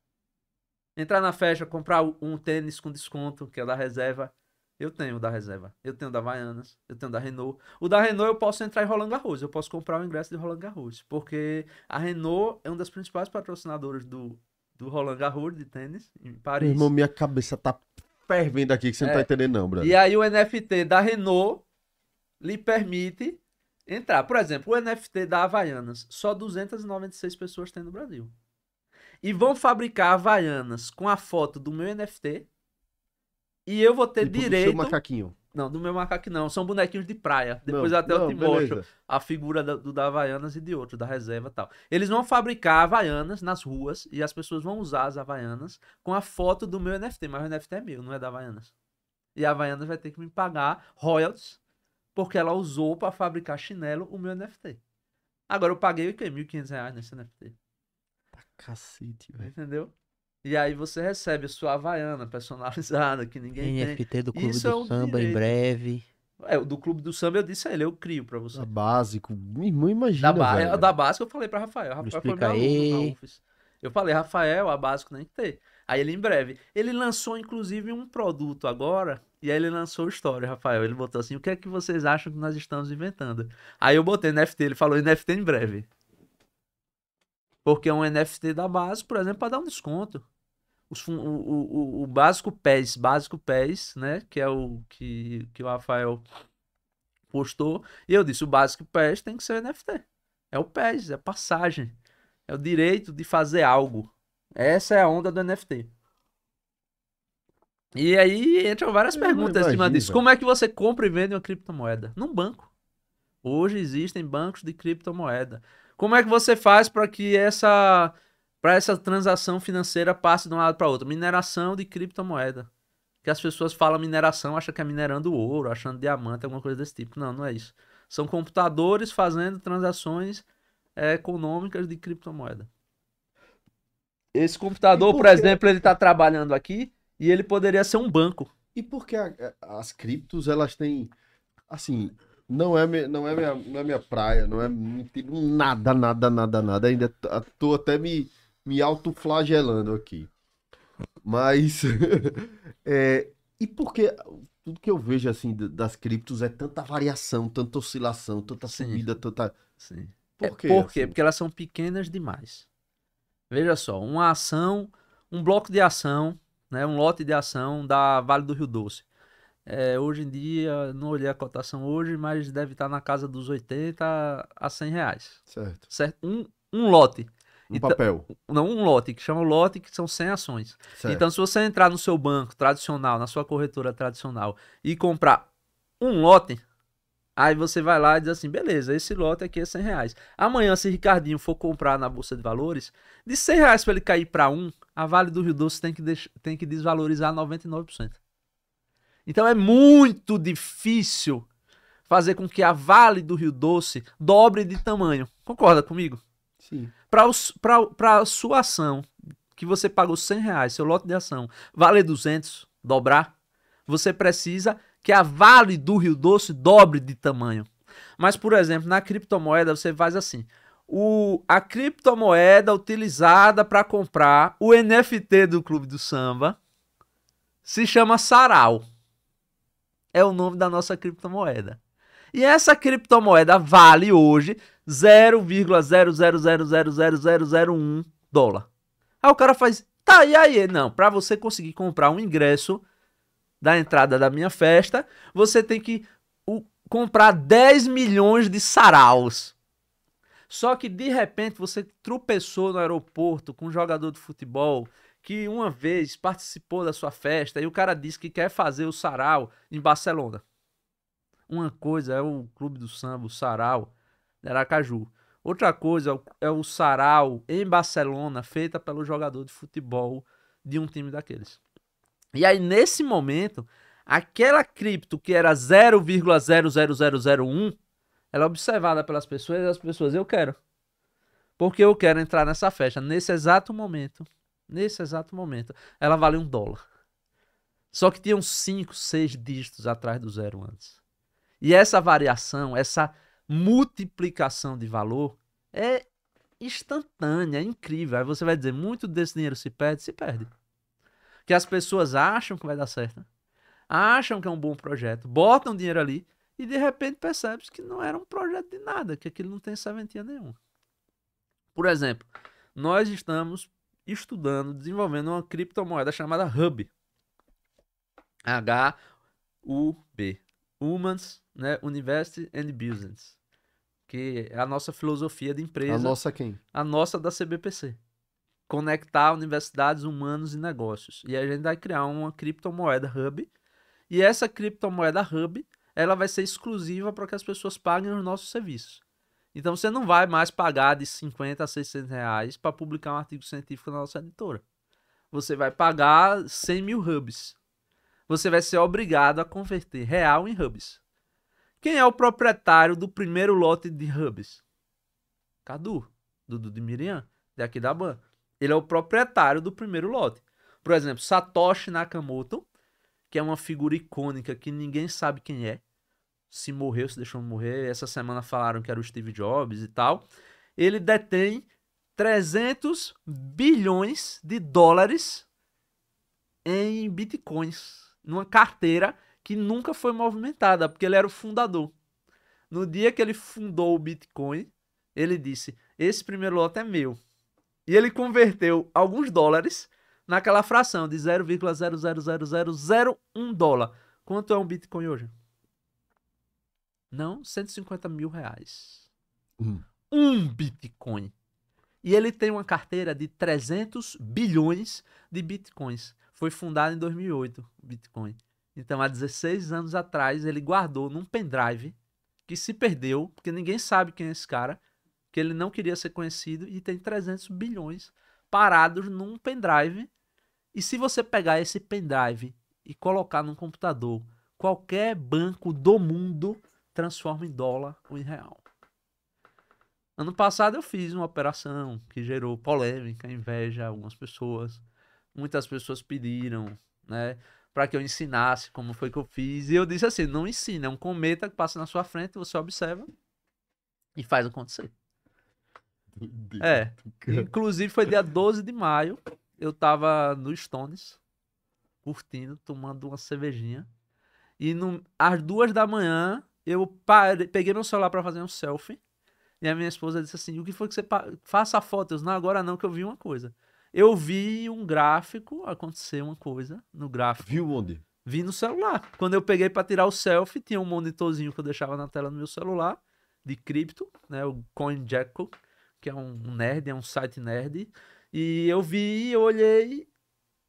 Entrar na festa, comprar um tênis com desconto, que é da reserva. Eu tenho o da reserva. Eu tenho o da Havaianas. Eu tenho o da Renault. O da Renault eu posso entrar em Roland Garros. Eu posso comprar o ingresso de Roland Garros. Porque a Renault é uma das principais patrocinadoras do, do Roland Garros de tênis em Paris. Meu irmão, minha cabeça tá fervendo aqui que você é. não tá é. entendendo, não, brother. E aí o NFT da Renault lhe permite entrar. Por exemplo, o NFT da Havaianas. Só 296 pessoas tem no Brasil. E vão fabricar Havaianas com a foto do meu NFT. E eu vou ter tipo direito. Do seu macaquinho. Não, do meu macaco não. São bonequinhos de praia. Depois não, até não, eu te beleza. mostro a figura do, da Havaianas e de outro, da reserva e tal. Eles vão fabricar Havaianas nas ruas e as pessoas vão usar as Havaianas com a foto do meu NFT. Mas o NFT é meu, não é da Havaianas. E a Havaianas vai ter que me pagar royalties porque ela usou para fabricar chinelo o meu NFT. Agora eu paguei o quê? R$ 1.500 nesse NFT. Cacete, velho. Entendeu? E aí você recebe a sua Havaiana personalizada, que ninguém NFT tem. do Clube Isso do é um Samba direito. em breve. É, o do Clube do Samba eu disse a ele, eu crio pra você. Da básico. Minha irmã imagina, da, ba é, da básico eu falei pra Rafael. Rafael Explica foi meu aluno Eu falei, Rafael, a básico tem ter. Aí ele em breve. Ele lançou, inclusive, um produto agora. E aí ele lançou história, Rafael. Ele botou assim: o que é que vocês acham que nós estamos inventando? Aí eu botei NFT, ele falou NFT em breve. Porque é um NFT da base, por exemplo, para dar um desconto. Os, o, o, o básico PES, básico PES, né? Que é o que, que o Rafael postou. E eu disse, o básico PES tem que ser NFT. É o PES, é passagem. É o direito de fazer algo. Essa é a onda do NFT. E aí entram várias eu perguntas em cima disso. Como é que você compra e vende uma criptomoeda? Num banco. Hoje existem bancos de criptomoeda. Como é que você faz para que essa para essa transação financeira passe de um lado para outro? Mineração de criptomoeda. Que as pessoas falam mineração, acham que é minerando ouro, achando diamante, alguma coisa desse tipo. Não, não é isso. São computadores fazendo transações é, econômicas de criptomoeda. Esse computador, por, por exemplo, ele está trabalhando aqui e ele poderia ser um banco. E por que as criptos elas têm assim não é, não, é minha, não é minha praia, não é entendo nada, nada, nada, nada. Ainda tô até me, me autoflagelando aqui. Mas. é, e porque tudo que eu vejo assim das criptos é tanta variação, tanta oscilação, tanta subida, Sim. tanta. Sim. Por é, quê? É, por quê? Assim? Porque elas são pequenas demais. Veja só, uma ação, um bloco de ação, né, um lote de ação da Vale do Rio Doce é, hoje em dia, não olhei a cotação hoje, mas deve estar na casa dos 80 a 100 reais. Certo. certo? Um, um lote. Um então, papel. Não, um lote, que chama lote, que são 100 ações. Certo. Então, se você entrar no seu banco tradicional, na sua corretora tradicional, e comprar um lote, aí você vai lá e diz assim, beleza, esse lote aqui é 100 reais. Amanhã, se Ricardinho for comprar na Bolsa de Valores, de 100 reais para ele cair para um, a Vale do Rio Doce tem que, tem que desvalorizar 99%. Então é muito difícil fazer com que a Vale do Rio Doce dobre de tamanho. Concorda comigo? Sim. Para a sua ação, que você pagou 100 reais, seu lote de ação, vale 200, dobrar, você precisa que a Vale do Rio Doce dobre de tamanho. Mas, por exemplo, na criptomoeda você faz assim. O, a criptomoeda utilizada para comprar o NFT do Clube do Samba se chama Sarau é o nome da nossa criptomoeda. E essa criptomoeda vale hoje 0,0000001 dólar. Aí o cara faz, tá, e aí? Não, para você conseguir comprar um ingresso da entrada da minha festa, você tem que o, comprar 10 milhões de saraus. Só que de repente você tropeçou no aeroporto com um jogador de futebol que uma vez participou da sua festa e o cara disse que quer fazer o sarau em Barcelona. Uma coisa é o clube do samba, o sarau de Aracaju. Outra coisa é o é sarau em Barcelona, feita pelo jogador de futebol de um time daqueles. E aí, nesse momento, aquela cripto que era 0,00001, ela é observada pelas pessoas e as pessoas, eu quero. Porque eu quero entrar nessa festa nesse exato momento nesse exato momento, ela vale um dólar. Só que tinham cinco, seis dígitos atrás do zero antes. E essa variação, essa multiplicação de valor é instantânea, é incrível. Aí você vai dizer, muito desse dinheiro se perde? Se perde. Que as pessoas acham que vai dar certo, acham que é um bom projeto, botam dinheiro ali e de repente percebem que não era um projeto de nada, que aquilo não tem serventia nenhuma. Por exemplo, nós estamos estudando, desenvolvendo uma criptomoeda chamada HUB. H-U-B. Humans, né? University and Business. Que é a nossa filosofia de empresa. A nossa quem? A nossa da CBPC. Conectar universidades, humanos e negócios. E a gente vai criar uma criptomoeda Hub. E essa criptomoeda Hub, ela vai ser exclusiva para que as pessoas paguem os nossos serviços. Então você não vai mais pagar de 50 a 600 reais para publicar um artigo científico na nossa editora. Você vai pagar 100 mil hubs. Você vai ser obrigado a converter real em hubs. Quem é o proprietário do primeiro lote de hubs? Cadu, Dudu de Miriam, daqui da Ban. Ele é o proprietário do primeiro lote. Por exemplo, Satoshi Nakamoto, que é uma figura icônica que ninguém sabe quem é se morreu, se deixou morrer. Essa semana falaram que era o Steve Jobs e tal. Ele detém 300 bilhões de dólares em bitcoins, numa carteira que nunca foi movimentada, porque ele era o fundador. No dia que ele fundou o Bitcoin, ele disse: Esse primeiro lote é meu. E ele converteu alguns dólares naquela fração de 0,00001 dólar. Quanto é um Bitcoin hoje? Não, 150 mil reais. Hum. Um Bitcoin. E ele tem uma carteira de 300 bilhões de Bitcoins. Foi fundado em 2008, Bitcoin. Então, há 16 anos atrás, ele guardou num pendrive que se perdeu, porque ninguém sabe quem é esse cara, que ele não queria ser conhecido, e tem 300 bilhões parados num pendrive. E se você pegar esse pendrive e colocar num computador, qualquer banco do mundo transforma em dólar ou em real. Ano passado eu fiz uma operação que gerou polêmica, inveja a algumas pessoas. Muitas pessoas pediram, né, para que eu ensinasse como foi que eu fiz. E eu disse assim: não ensina, é um cometa que passa na sua frente, você observa e faz acontecer. é. Inclusive foi dia 12 de maio, eu tava no Stones, curtindo, tomando uma cervejinha. E no, às duas da manhã, eu parei, peguei meu celular para fazer um selfie. E a minha esposa disse assim: O que foi que você. Faça a foto. Eu disse: Não, agora não, que eu vi uma coisa. Eu vi um gráfico, acontecer uma coisa no gráfico. Viu onde? Vi no celular. Quando eu peguei para tirar o selfie, tinha um monitorzinho que eu deixava na tela do meu celular, de cripto, né? O CoinJacko, que é um nerd, é um site nerd. E eu vi, eu olhei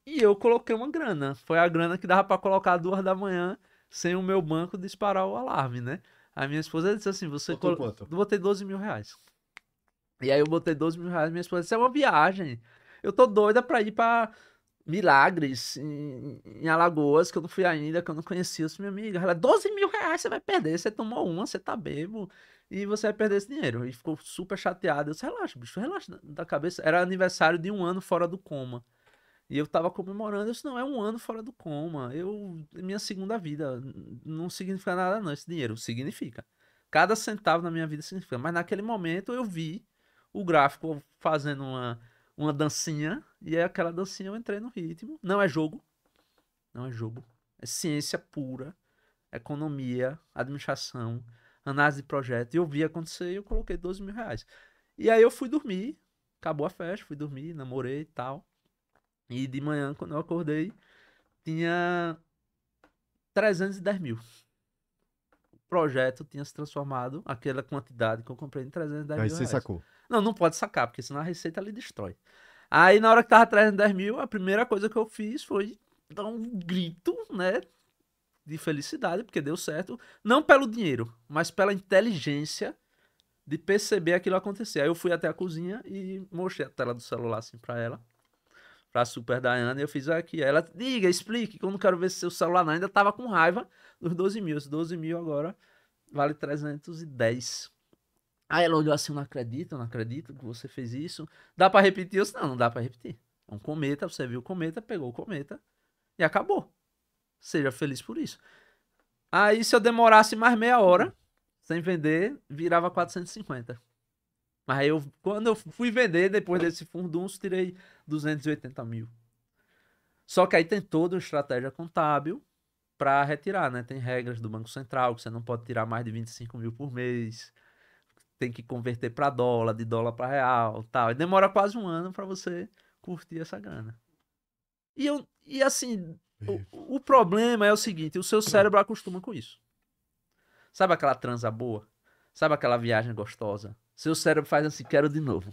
e eu coloquei uma grana. Foi a grana que dava para colocar às duas da manhã sem o meu banco disparar o alarme, né? A minha esposa disse assim: você Botou colo... quanto? Botei 12 mil reais. E aí eu botei 12 mil reais, minha esposa disse: é uma viagem. Eu tô doida pra ir pra Milagres, em, em Alagoas, que eu não fui ainda, que eu não conhecia. os meus minha amiga, ela, 12 mil reais você vai perder, você tomou uma, você tá bebo e você vai perder esse dinheiro. E ficou super chateada. Eu disse, relaxa, bicho, relaxa da cabeça. Era aniversário de um ano fora do coma. E eu tava comemorando, isso não é um ano fora do coma. Eu é minha segunda vida não significa nada não, esse dinheiro significa. Cada centavo na minha vida significa, mas naquele momento eu vi o gráfico fazendo uma uma dancinha e é aquela dancinha eu entrei no ritmo. Não é jogo. Não é jogo. É ciência pura, economia, administração, análise de projeto. E eu vi acontecer e eu coloquei 12 mil reais. E aí eu fui dormir, acabou a festa, fui dormir, namorei e tal. E de manhã, quando eu acordei, tinha 310 mil. O projeto tinha se transformado, aquela quantidade que eu comprei, em 310 Aí mil. Aí você reais. sacou. Não, não pode sacar, porque senão a receita ali destrói. Aí na hora que tava 310 mil, a primeira coisa que eu fiz foi dar um grito, né? De felicidade, porque deu certo. Não pelo dinheiro, mas pela inteligência de perceber aquilo acontecer. Aí eu fui até a cozinha e mostrei a tela do celular assim pra ela pra Super Diana, e eu fiz aqui. Ela, diga, explique, que eu não quero ver se seu celular não. Ainda tava com raiva dos 12 mil. Os 12 mil agora vale 310. Aí ela olhou assim, não acredito, não acredito que você fez isso. Dá para repetir? Eu disse, não, não dá para repetir. É um cometa, você viu o cometa, pegou o cometa e acabou. Seja feliz por isso. Aí se eu demorasse mais meia hora, sem vender, virava 450. Mas aí eu, quando eu fui vender, depois desse fundo uns tirei 280 mil. Só que aí tem toda uma estratégia contábil para retirar, né? Tem regras do Banco Central que você não pode tirar mais de 25 mil por mês. Tem que converter para dólar, de dólar para real, tal. E demora quase um ano para você curtir essa grana. E, eu, e assim, o, o, problema é o seguinte: o seu cérebro acostuma com isso. Sabe aquela transa boa? Sabe aquela viagem gostosa? Seu cérebro faz assim, quero de novo.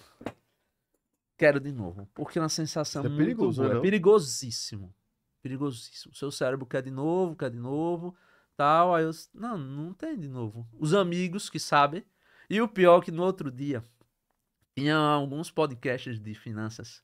Quero de novo. Porque é uma sensação é muito perigoso, boa. Não? É né? perigosíssimo. Perigosíssimo. Seu cérebro quer de novo, quer de novo, tal. Aí eu, não, não tem de novo. Os amigos que sabem. E o pior é que no outro dia tinha alguns podcasts de finanças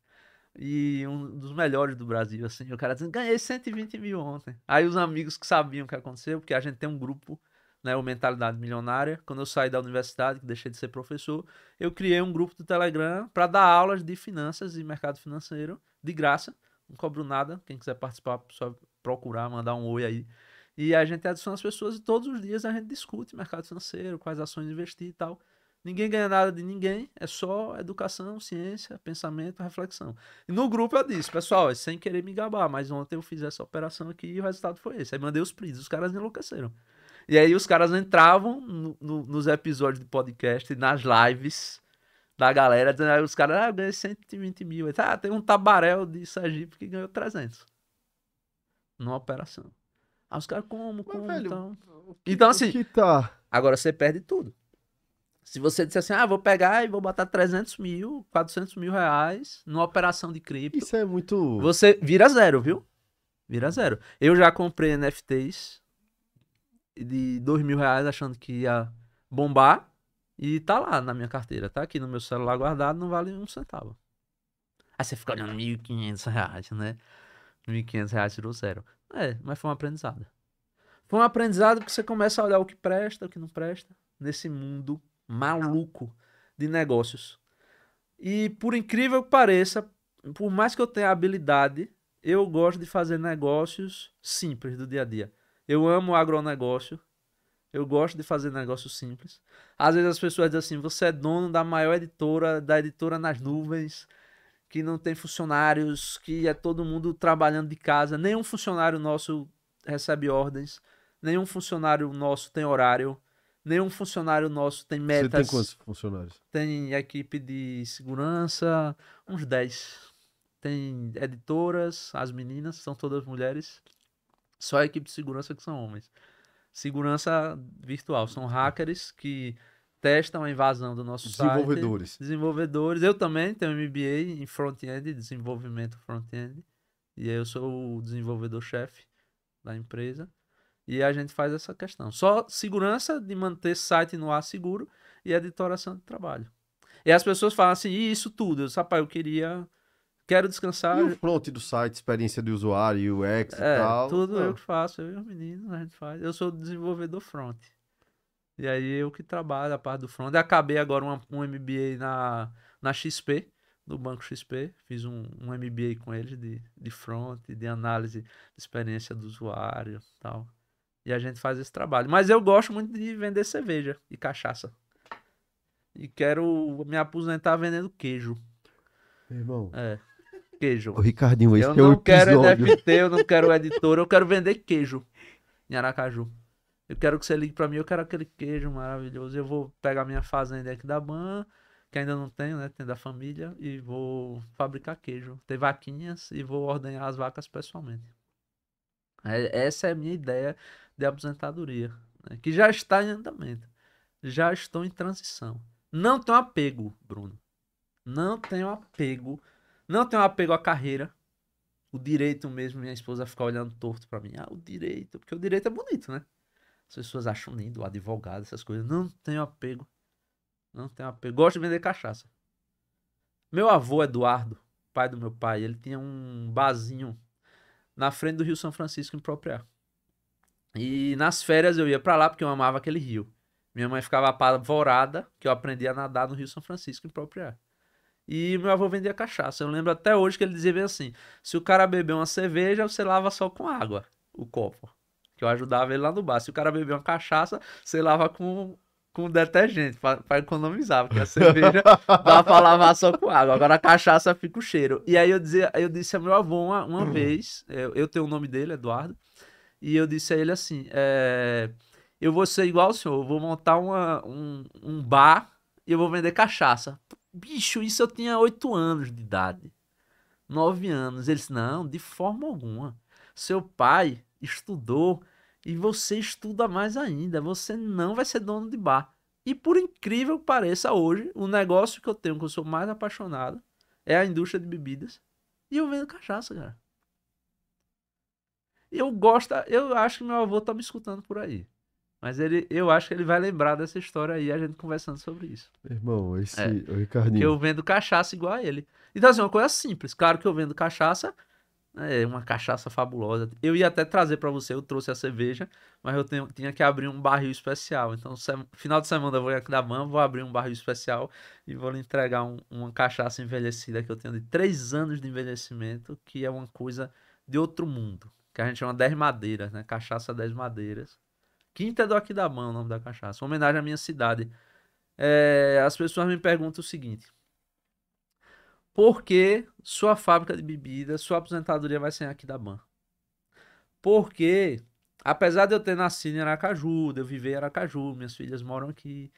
e um dos melhores do Brasil, assim. O cara dizendo, ganhei 120 mil ontem. Aí os amigos que sabiam o que aconteceu, porque a gente tem um grupo né, o Mentalidade Milionária. Quando eu saí da universidade, que deixei de ser professor, eu criei um grupo do Telegram para dar aulas de finanças e mercado financeiro de graça. Não cobro nada. Quem quiser participar, só procurar, mandar um oi aí. E a gente adiciona as pessoas e todos os dias a gente discute mercado financeiro, quais ações investir e tal. Ninguém ganha nada de ninguém, é só educação, ciência, pensamento, reflexão. E no grupo eu disse, pessoal, é sem querer me gabar, mas ontem eu fiz essa operação aqui e o resultado foi esse. Aí mandei os prints, os caras enlouqueceram. E aí os caras entravam no, no, nos episódios de podcast, nas lives da galera, dizendo, aí os caras, ah, eu ganhei 120 mil. Disse, ah, tem um tabarel de Sergipe que ganhou 300. Numa operação. Aí os caras, como, como, velho, então... Que, então, assim, tá... agora você perde tudo. Se você disser assim, ah, vou pegar e vou botar 300 mil, 400 mil reais numa operação de cripto. Isso é muito... Você vira zero, viu? Vira zero. Eu já comprei NFTs de dois mil reais achando que ia bombar e tá lá na minha carteira, tá aqui no meu celular guardado, não vale um centavo. Aí você fica olhando 1.500 reais, né? 1.500 reais tirou zero. É, mas foi um aprendizado. Foi um aprendizado que você começa a olhar o que presta, o que não presta, nesse mundo maluco de negócios. E por incrível que pareça, por mais que eu tenha habilidade, eu gosto de fazer negócios simples do dia a dia. Eu amo agronegócio. Eu gosto de fazer negócio simples. Às vezes as pessoas dizem assim: você é dono da maior editora, da editora nas nuvens, que não tem funcionários, que é todo mundo trabalhando de casa. Nenhum funcionário nosso recebe ordens, nenhum funcionário nosso tem horário, nenhum funcionário nosso tem metas. Você tem quantos funcionários? Tem equipe de segurança, uns 10. Tem editoras, as meninas, são todas mulheres. Só a equipe de segurança que são homens. Segurança virtual. São hackers que testam a invasão do nosso desenvolvedores. site. Desenvolvedores. Desenvolvedores. Eu também tenho MBA em front-end, desenvolvimento front-end. E eu sou o desenvolvedor-chefe da empresa. E a gente faz essa questão. Só segurança de manter site no ar seguro e editoração de trabalho. E as pessoas falam assim, e isso tudo? Eu disse, rapaz, eu queria quero descansar. E o front do site, experiência do usuário, UX é, e tal. Tudo não. É. eu que faço, eu e os meninos, a gente faz. Eu sou desenvolvedor front. E aí eu que trabalho a parte do front. Eu acabei agora uma, um MBA na, na XP, no Banco XP. Fiz um, um MBA com eles de, de front, de análise de experiência do usuário e tal. E a gente faz esse trabalho. Mas eu gosto muito de vender cerveja e cachaça. E quero me aposentar vendendo queijo. Irmão, é queijo. O Ricardinho, esse eu é o episódio. Eu não quero NFT, eu não quero editor, eu quero vender queijo em Aracaju. Eu quero que você ligue para mim, eu quero aquele queijo maravilhoso. Eu vou pegar minha fazenda aqui da Ban, que ainda não tenho, né? Tem da família, e vou fabricar queijo. Tem vaquinhas e vou ordenhar as vacas pessoalmente. É, essa é a minha ideia de aposentadoria, né? que já está em andamento. Já estou em transição. Não tenho apego, Bruno. Não tenho apego não tenho apego à carreira. O direito mesmo, minha esposa fica olhando torto para mim. Ah, o direito, porque o direito é bonito, né? As pessoas acham lindo, o advogado, essas coisas. Não tenho apego. Não tenho apego. Gosto de vender cachaça. Meu avô Eduardo, pai do meu pai, ele tinha um barzinho na frente do Rio São Francisco em Propriá. E nas férias eu ia para lá porque eu amava aquele rio. Minha mãe ficava apavorada que eu aprendi a nadar no Rio São Francisco em Propriá. E meu avô vendia cachaça. Eu lembro até hoje que ele dizia bem assim: se o cara beber uma cerveja, você lava só com água o copo. Que eu ajudava ele lá no bar. Se o cara beber uma cachaça, você lava com, com detergente, para economizar, porque a cerveja dá pra lavar só com água. Agora a cachaça fica o cheiro. E aí eu, dizia, eu disse a meu avô uma, uma uhum. vez: eu, eu, tenho o nome dele, Eduardo, e eu disse a ele assim: é, eu vou ser igual o senhor, eu vou montar uma, um, um bar e eu vou vender cachaça. Bicho, isso eu tinha 8 anos de idade. 9 anos. Ele disse: Não, de forma alguma. Seu pai estudou e você estuda mais ainda. Você não vai ser dono de bar. E por incrível que pareça, hoje, o negócio que eu tenho, que eu sou mais apaixonado, é a indústria de bebidas. E eu vendo cachaça, cara. Eu gosto, eu acho que meu avô tá me escutando por aí. Mas ele, eu acho que ele vai lembrar dessa história aí, a gente conversando sobre isso. Irmão, esse é, o Ricardinho. eu vendo cachaça igual a ele. Então, assim, uma coisa simples. Claro que eu vendo cachaça, é uma cachaça fabulosa. Eu ia até trazer para você, eu trouxe a cerveja, mas eu tenho, tinha que abrir um barril especial. Então, se, final de semana eu vou aqui da mão, vou abrir um barril especial e vou lhe entregar um, uma cachaça envelhecida que eu tenho de três anos de envelhecimento, que é uma coisa de outro mundo. Que a gente chama 10 madeiras, né? Cachaça 10 madeiras Quinta é do Aquidabã, o nome da cachaça. Uma homenagem à minha cidade. É, as pessoas me perguntam o seguinte: Por que sua fábrica de bebida, sua aposentadoria vai ser em Aquidabã? Porque, apesar de eu ter nascido em Aracaju, de eu viver em Aracaju, minhas filhas moram aqui,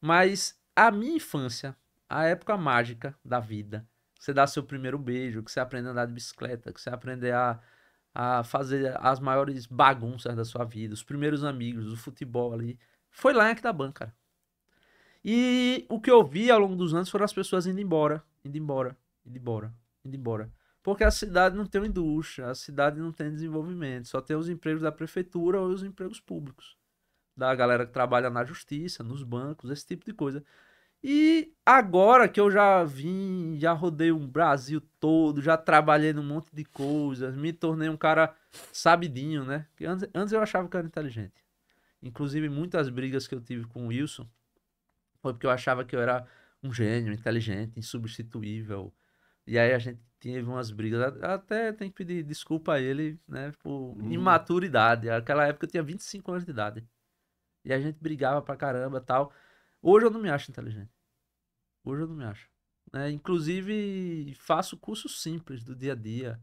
mas a minha infância, a época mágica da vida, que você dá seu primeiro beijo, que você aprende a andar de bicicleta, que você aprende a a fazer as maiores bagunças da sua vida, os primeiros amigos, o futebol ali. Foi lá em Aquidabã, cara. E o que eu vi ao longo dos anos foram as pessoas indo embora, indo embora, indo embora, indo embora. Porque a cidade não tem indústria, a cidade não tem desenvolvimento, só tem os empregos da prefeitura ou os empregos públicos. Da galera que trabalha na justiça, nos bancos, esse tipo de coisa. E agora que eu já vim, já rodei o Brasil todo, já trabalhei num monte de coisas, me tornei um cara sabidinho, né? Porque antes, antes eu achava que eu era inteligente. Inclusive, muitas brigas que eu tive com o Wilson foi porque eu achava que eu era um gênio, inteligente, insubstituível. E aí a gente teve umas brigas. Até tem que pedir desculpa a ele, né? Por uhum. imaturidade. Naquela época eu tinha 25 anos de idade. E a gente brigava pra caramba tal. Hoje eu não me acho inteligente. Hoje eu não me acho. É, inclusive, faço cursos simples do dia a dia.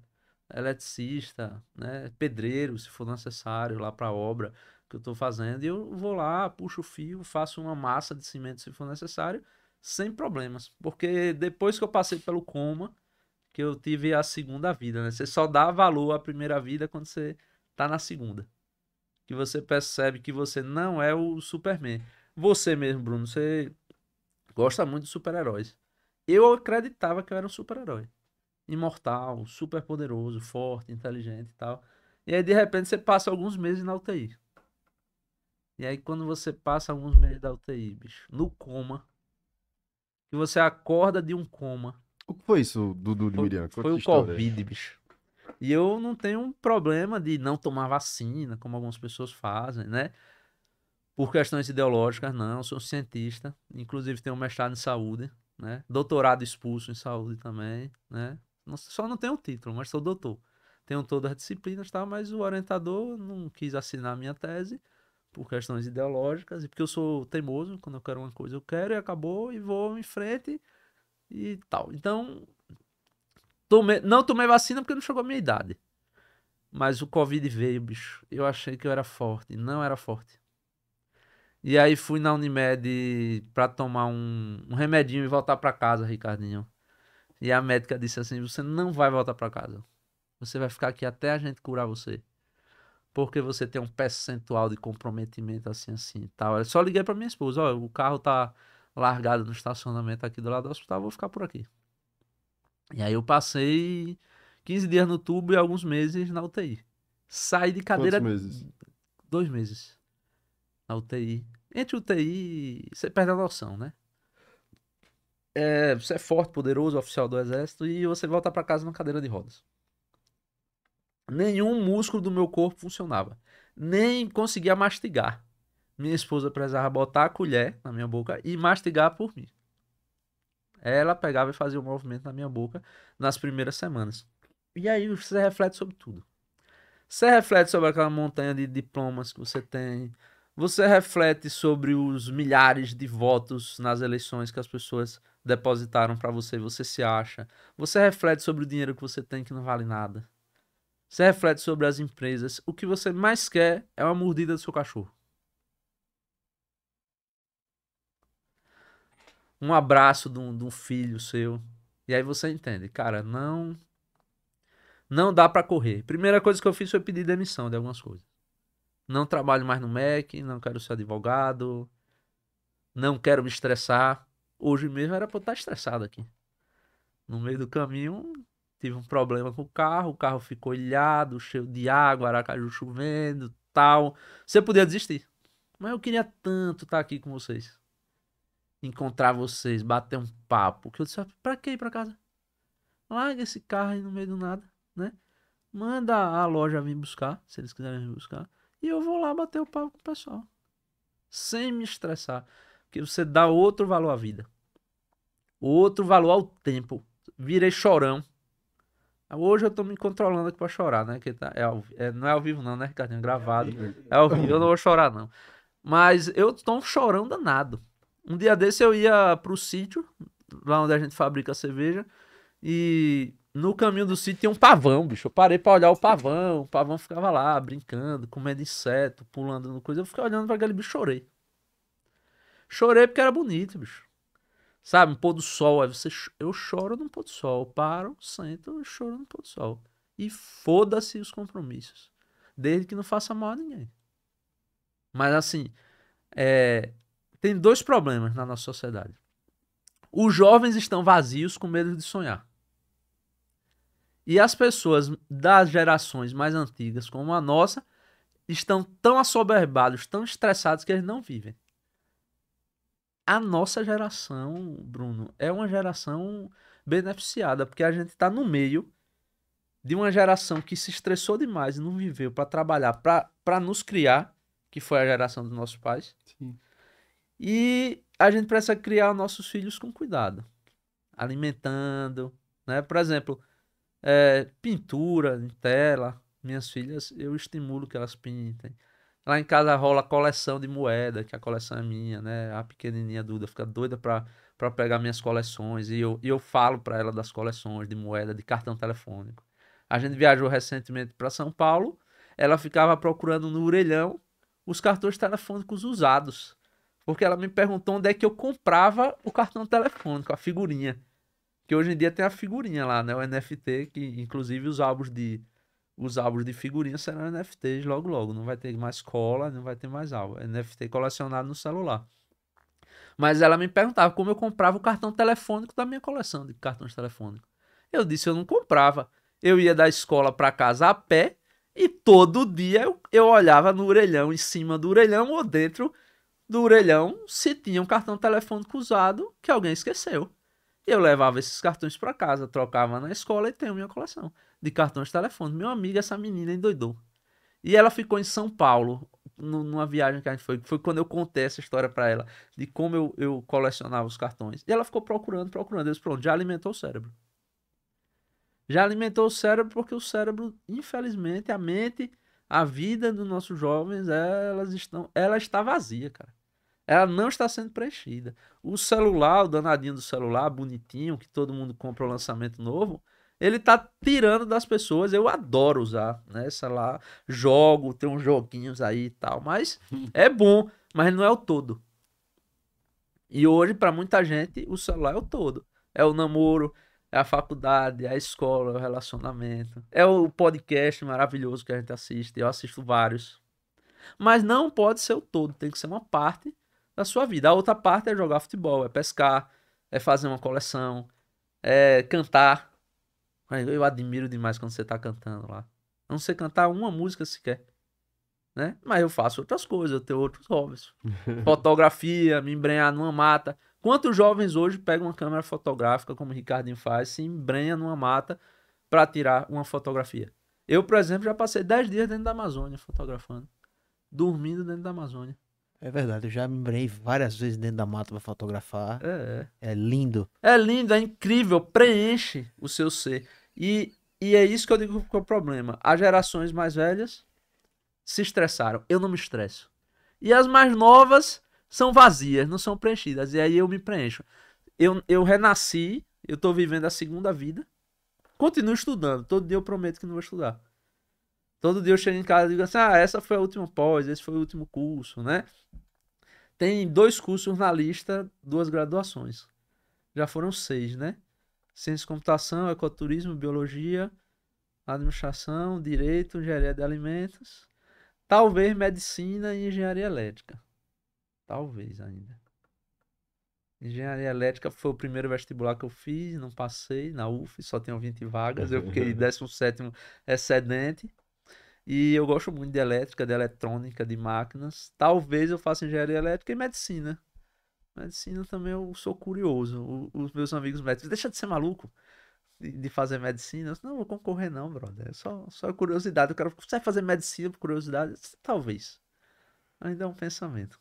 Eletricista, né? pedreiro, se for necessário, lá para a obra que eu estou fazendo. E eu vou lá, puxo o fio, faço uma massa de cimento se for necessário, sem problemas. Porque depois que eu passei pelo coma, que eu tive a segunda vida, né? Você só dá valor à primeira vida quando você está na segunda. Que você percebe que você não é o Superman. Você mesmo, Bruno, você gosta muito de super-heróis. Eu acreditava que eu era um super-herói. Imortal, super poderoso, forte, inteligente e tal. E aí, de repente, você passa alguns meses na UTI. E aí, quando você passa alguns meses da UTI, bicho, no coma, que você acorda de um coma. O que foi isso, Dudu de Miriam? Foi, foi o Covid, bicho. E eu não tenho um problema de não tomar vacina, como algumas pessoas fazem, né? por questões ideológicas, não. sou cientista, inclusive tenho um mestrado em saúde, né? Doutorado expulso em saúde também, né? Só não tenho título, mas sou doutor. Tenho todas as disciplinas, tá? Mas o orientador não quis assinar a minha tese por questões ideológicas e porque eu sou teimoso, quando eu quero uma coisa eu quero e acabou e vou em frente e tal. Então, tomei, não tomei vacina porque não chegou a minha idade. Mas o Covid veio, bicho. Eu achei que eu era forte. Não era forte. E aí fui na Unimed para tomar um, um, remedinho e voltar para casa, Ricardinho. E a médica disse assim: "Você não vai voltar para casa. Você vai ficar aqui até a gente curar você. Porque você tem um percentual de comprometimento assim assim, tal". Eu só liguei para minha esposa: "Ó, o carro tá largado no estacionamento aqui do lado do hospital, vou ficar por aqui". E aí eu passei 15 dias no tubo e alguns meses na UTI. Saí de cadeira. Quantos meses? Dois meses. Na UTI. Entre UTI, você perde a noção, né? É, você é forte, poderoso, oficial do exército e você volta para casa numa cadeira de rodas. Nenhum músculo do meu corpo funcionava. Nem conseguia mastigar. Minha esposa precisava botar a colher na minha boca e mastigar por mim. Ela pegava e fazia o um movimento na minha boca nas primeiras semanas. E aí você reflete sobre tudo. Você reflete sobre aquela montanha de diplomas que você tem, você reflete sobre os milhares de votos nas eleições que as pessoas depositaram para você, você se acha. Você reflete sobre o dinheiro que você tem que não vale nada. Você reflete sobre as empresas. O que você mais quer é uma mordida do seu cachorro. Um abraço de um, de um filho seu. E aí você entende, cara, não não dá para correr. Primeira coisa que eu fiz foi pedir demissão de algumas coisas. Não trabalho mais no MEC, não quero ser advogado, não quero me estressar. Hoje mesmo era pra eu estar estressado aqui. No meio do caminho, tive um problema com o carro, o carro ficou ilhado, cheio de água, Aracaju chovendo, tal. Você podia desistir. Mas eu queria tanto estar aqui com vocês. Encontrar vocês, bater um papo. Que eu disse, ah, pra que ir pra casa? Larga esse carro aí no meio do nada, né? Manda a loja vir buscar, se eles quiserem vir buscar. E eu vou lá bater o papo com o pessoal. Sem me estressar. Porque você dá outro valor à vida. Outro valor ao tempo. Virei chorão. Hoje eu tô me controlando aqui pra chorar, né? Que tá, é, ao, é não é ao vivo, não, né, Ricardinho? Gravado. É ao, vivo. É ao vivo, eu não vou chorar, não. Mas eu tô um chorão danado. Um dia desse eu ia pro sítio, lá onde a gente fabrica cerveja, e no caminho do sítio tinha um pavão, bicho. Eu parei pra olhar o pavão. O pavão ficava lá, brincando, comendo inseto, pulando no coisa. Eu fiquei olhando pra aquele bicho chorei. Chorei porque era bonito, bicho. Sabe, um pôr do sol. Aí você, eu choro no pôr do sol. Eu paro, sento, eu choro no pôr do sol. E foda-se os compromissos. Desde que não faça mal a ninguém. Mas assim, é... tem dois problemas na nossa sociedade. Os jovens estão vazios com medo de sonhar. E as pessoas das gerações mais antigas, como a nossa, estão tão assoberbados, tão estressados que eles não vivem. A nossa geração, Bruno, é uma geração beneficiada, porque a gente está no meio de uma geração que se estressou demais e não viveu para trabalhar, para nos criar, que foi a geração dos nossos pais. Sim. E a gente precisa criar nossos filhos com cuidado, alimentando, né? Por exemplo, é, pintura em tela. Minhas filhas, eu estimulo que elas pintem. Lá em casa rola coleção de moeda, que a coleção é minha, né? A pequenininha Duda fica doida pra, pra pegar minhas coleções. E eu, e eu falo pra ela das coleções de moeda, de cartão telefônico. A gente viajou recentemente para São Paulo. Ela ficava procurando no orelhão os cartões telefônicos usados. Porque ela me perguntou onde é que eu comprava o cartão telefônico, a figurinha. Que hoje em dia tem a figurinha lá, né? O NFT, que inclusive os álbuns de os álbuns de figurinha serão NFTs logo logo. Não vai ter mais cola, não vai ter mais álbum. NFT colecionado no celular. Mas ela me perguntava como eu comprava o cartão telefônico da minha coleção de cartões telefônicos. Eu disse eu não comprava. Eu ia da escola para casa a pé e todo dia eu, eu olhava no orelhão, em cima do orelhão ou dentro do orelhão, se tinha um cartão telefônico usado que alguém esqueceu. Eu levava esses cartões para casa, trocava na escola e tenho minha coleção de cartões de telefone. Meu amigo, essa menina endoidou. E ela ficou em São Paulo, numa viagem que a gente foi. Foi quando eu contei essa história para ela, de como eu, eu colecionava os cartões. E ela ficou procurando, procurando. Eu disse, pronto, já alimentou o cérebro. Já alimentou o cérebro, porque o cérebro, infelizmente, a mente, a vida dos nossos jovens, elas estão, ela está vazia, cara ela não está sendo preenchida. O celular, o danadinho do celular, bonitinho, que todo mundo compra o um lançamento novo, ele tá tirando das pessoas. Eu adoro usar, né? Sei lá, jogo, tem uns joguinhos aí e tal, mas hum. é bom, mas não é o todo. E hoje, para muita gente, o celular é o todo. É o namoro, é a faculdade, é a escola, é o relacionamento. É o podcast maravilhoso que a gente assiste. Eu assisto vários. Mas não pode ser o todo, tem que ser uma parte da sua vida. A outra parte é jogar futebol, é pescar, é fazer uma coleção, é cantar. Eu admiro demais quando você está cantando lá. A não sei cantar uma música sequer. Né? Mas eu faço outras coisas, eu tenho outros hobbies. Fotografia, me embrenhar numa mata. Quantos jovens hoje pegam uma câmera fotográfica, como o Ricardinho faz, se embrenha numa mata para tirar uma fotografia? Eu, por exemplo, já passei 10 dias dentro da Amazônia fotografando, dormindo dentro da Amazônia. É verdade, eu já me lembrei várias vezes dentro da mata para fotografar. É, é. é lindo. É lindo, é incrível, preenche o seu ser. E, e é isso que eu digo que é o problema. As gerações mais velhas se estressaram. Eu não me estresso. E as mais novas são vazias, não são preenchidas. E aí eu me preencho. Eu, eu renasci, eu tô vivendo a segunda vida. Continuo estudando. Todo dia eu prometo que não vou estudar. Todo dia eu chego em casa e digo assim: ah, essa foi a última pós, esse foi o último curso, né? Tem dois cursos na lista, duas graduações. Já foram seis, né? Ciência computação, ecoturismo, biologia, administração, direito, engenharia de alimentos, talvez medicina e engenharia elétrica. Talvez ainda. Engenharia elétrica foi o primeiro vestibular que eu fiz, não passei na UF, só tenho 20 vagas, eu fiquei 17 excedente. E eu gosto muito de elétrica, de eletrônica, de máquinas. Talvez eu faça engenharia elétrica e medicina. Medicina também eu sou curioso. O, os meus amigos médicos, deixa de ser maluco de, de fazer medicina. Eu, não vou concorrer não, brother. É só, só curiosidade. O cara, você vai fazer medicina por curiosidade? Talvez. Ainda é um pensamento.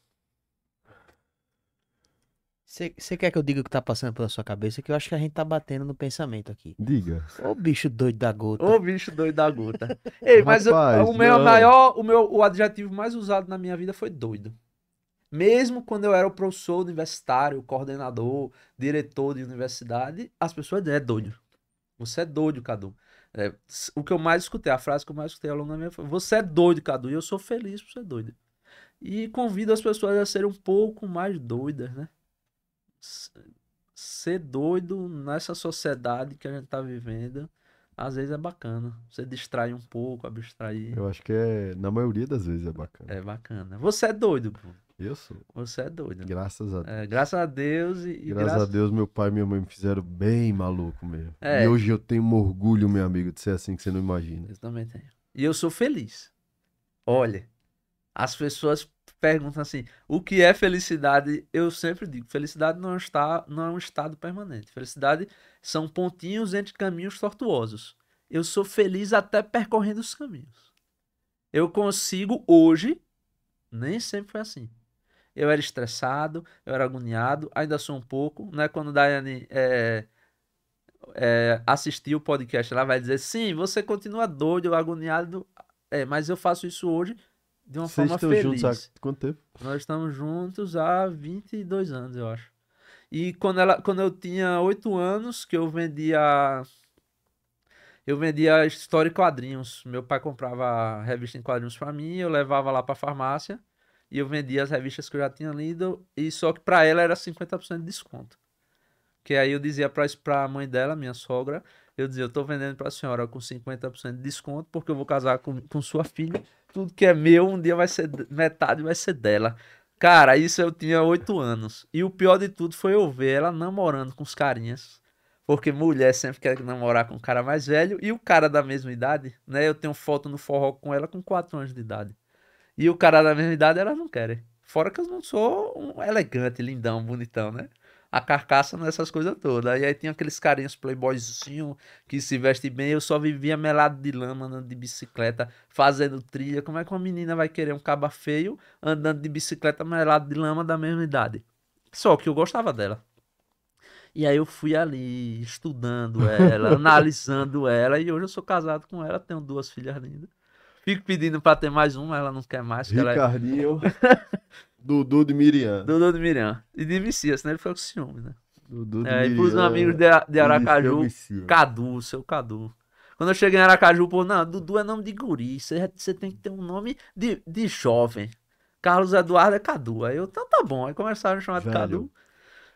Você quer que eu diga o que tá passando pela sua cabeça? Que eu acho que a gente tá batendo no pensamento aqui. Diga. Ô bicho doido da gota. Ô bicho doido da gota. Ei, mas Rapaz, o meu não. maior, o meu o adjetivo mais usado na minha vida foi doido. Mesmo quando eu era o professor universitário, coordenador, diretor de universidade, as pessoas dizem, é doido. Você é doido, Cadu. É, o que eu mais escutei, a frase que eu mais escutei ao longo da minha vida foi, você é doido, Cadu, e eu sou feliz por ser doido. E convido as pessoas a serem um pouco mais doidas, né? ser doido nessa sociedade que a gente tá vivendo, às vezes é bacana. Você distrai um pouco, abstrair. Eu acho que é, na maioria das vezes é bacana. É bacana. Você é doido, pô. Eu sou. Você é doido. Graças a é, Deus. É, graças a Deus e. Graças, graças, a Deus, meu pai e minha mãe me fizeram bem maluco mesmo. É. E hoje eu tenho um orgulho, meu amigo, de ser assim que você não imagina. Eu também tenho. E eu sou feliz. Olha, as pessoas perguntam assim: o que é felicidade? Eu sempre digo: felicidade não, está, não é um estado permanente. Felicidade são pontinhos entre caminhos tortuosos. Eu sou feliz até percorrendo os caminhos. Eu consigo hoje, nem sempre foi assim. Eu era estressado, eu era agoniado, ainda sou um pouco, né? Quando Daiane é, é, assistir o podcast, ela vai dizer: sim, você continua doido, agoniado, é, mas eu faço isso hoje de uma Vocês forma estão feliz. Juntos há quanto tempo? Nós estamos juntos há 22 anos, eu acho. E quando, ela, quando eu tinha 8 anos, que eu vendia. Eu vendia história em quadrinhos. Meu pai comprava revista em quadrinhos para mim, eu levava lá para farmácia e eu vendia as revistas que eu já tinha lido, e só que para ela era 50% de desconto. Que aí eu dizia para a mãe dela, minha sogra, eu dizia, eu tô vendendo pra senhora com 50% de desconto, porque eu vou casar com, com sua filha. Tudo que é meu, um dia vai ser metade vai ser dela. Cara, isso eu tinha 8 anos. E o pior de tudo foi eu ver ela namorando com os carinhas. Porque mulher sempre quer namorar com um cara mais velho e o cara da mesma idade, né? Eu tenho foto no forró com ela com 4 anos de idade. E o cara da mesma idade elas não querem. Fora que eu não sou um elegante, lindão, bonitão, né? a carcaça nessas coisas todas. E aí tinha aqueles carinhos playboyzinho que se veste bem. Eu só vivia melado de lama, andando de bicicleta, fazendo trilha. Como é que uma menina vai querer um caba feio andando de bicicleta melado de lama da mesma idade? Só que eu gostava dela. E aí eu fui ali estudando ela, analisando ela, e hoje eu sou casado com ela, tenho duas filhas lindas. Fico pedindo para ter mais uma, ela não quer mais. Ricardinho. Que ela... É Dudu de Miriam. Dudu de Miriam. E de Messias, senão né? ele foi com ciúme, né? Dudu de é, Miriam. E pros amigos de, de Aracaju, Cadu, seu Cadu. Quando eu cheguei em Aracaju, pô, não, Dudu é nome de guri, você é, tem que ter um nome de, de jovem. Carlos Eduardo é Cadu. Aí eu, então tá bom. Aí começaram a me chamar Velho, de Cadu.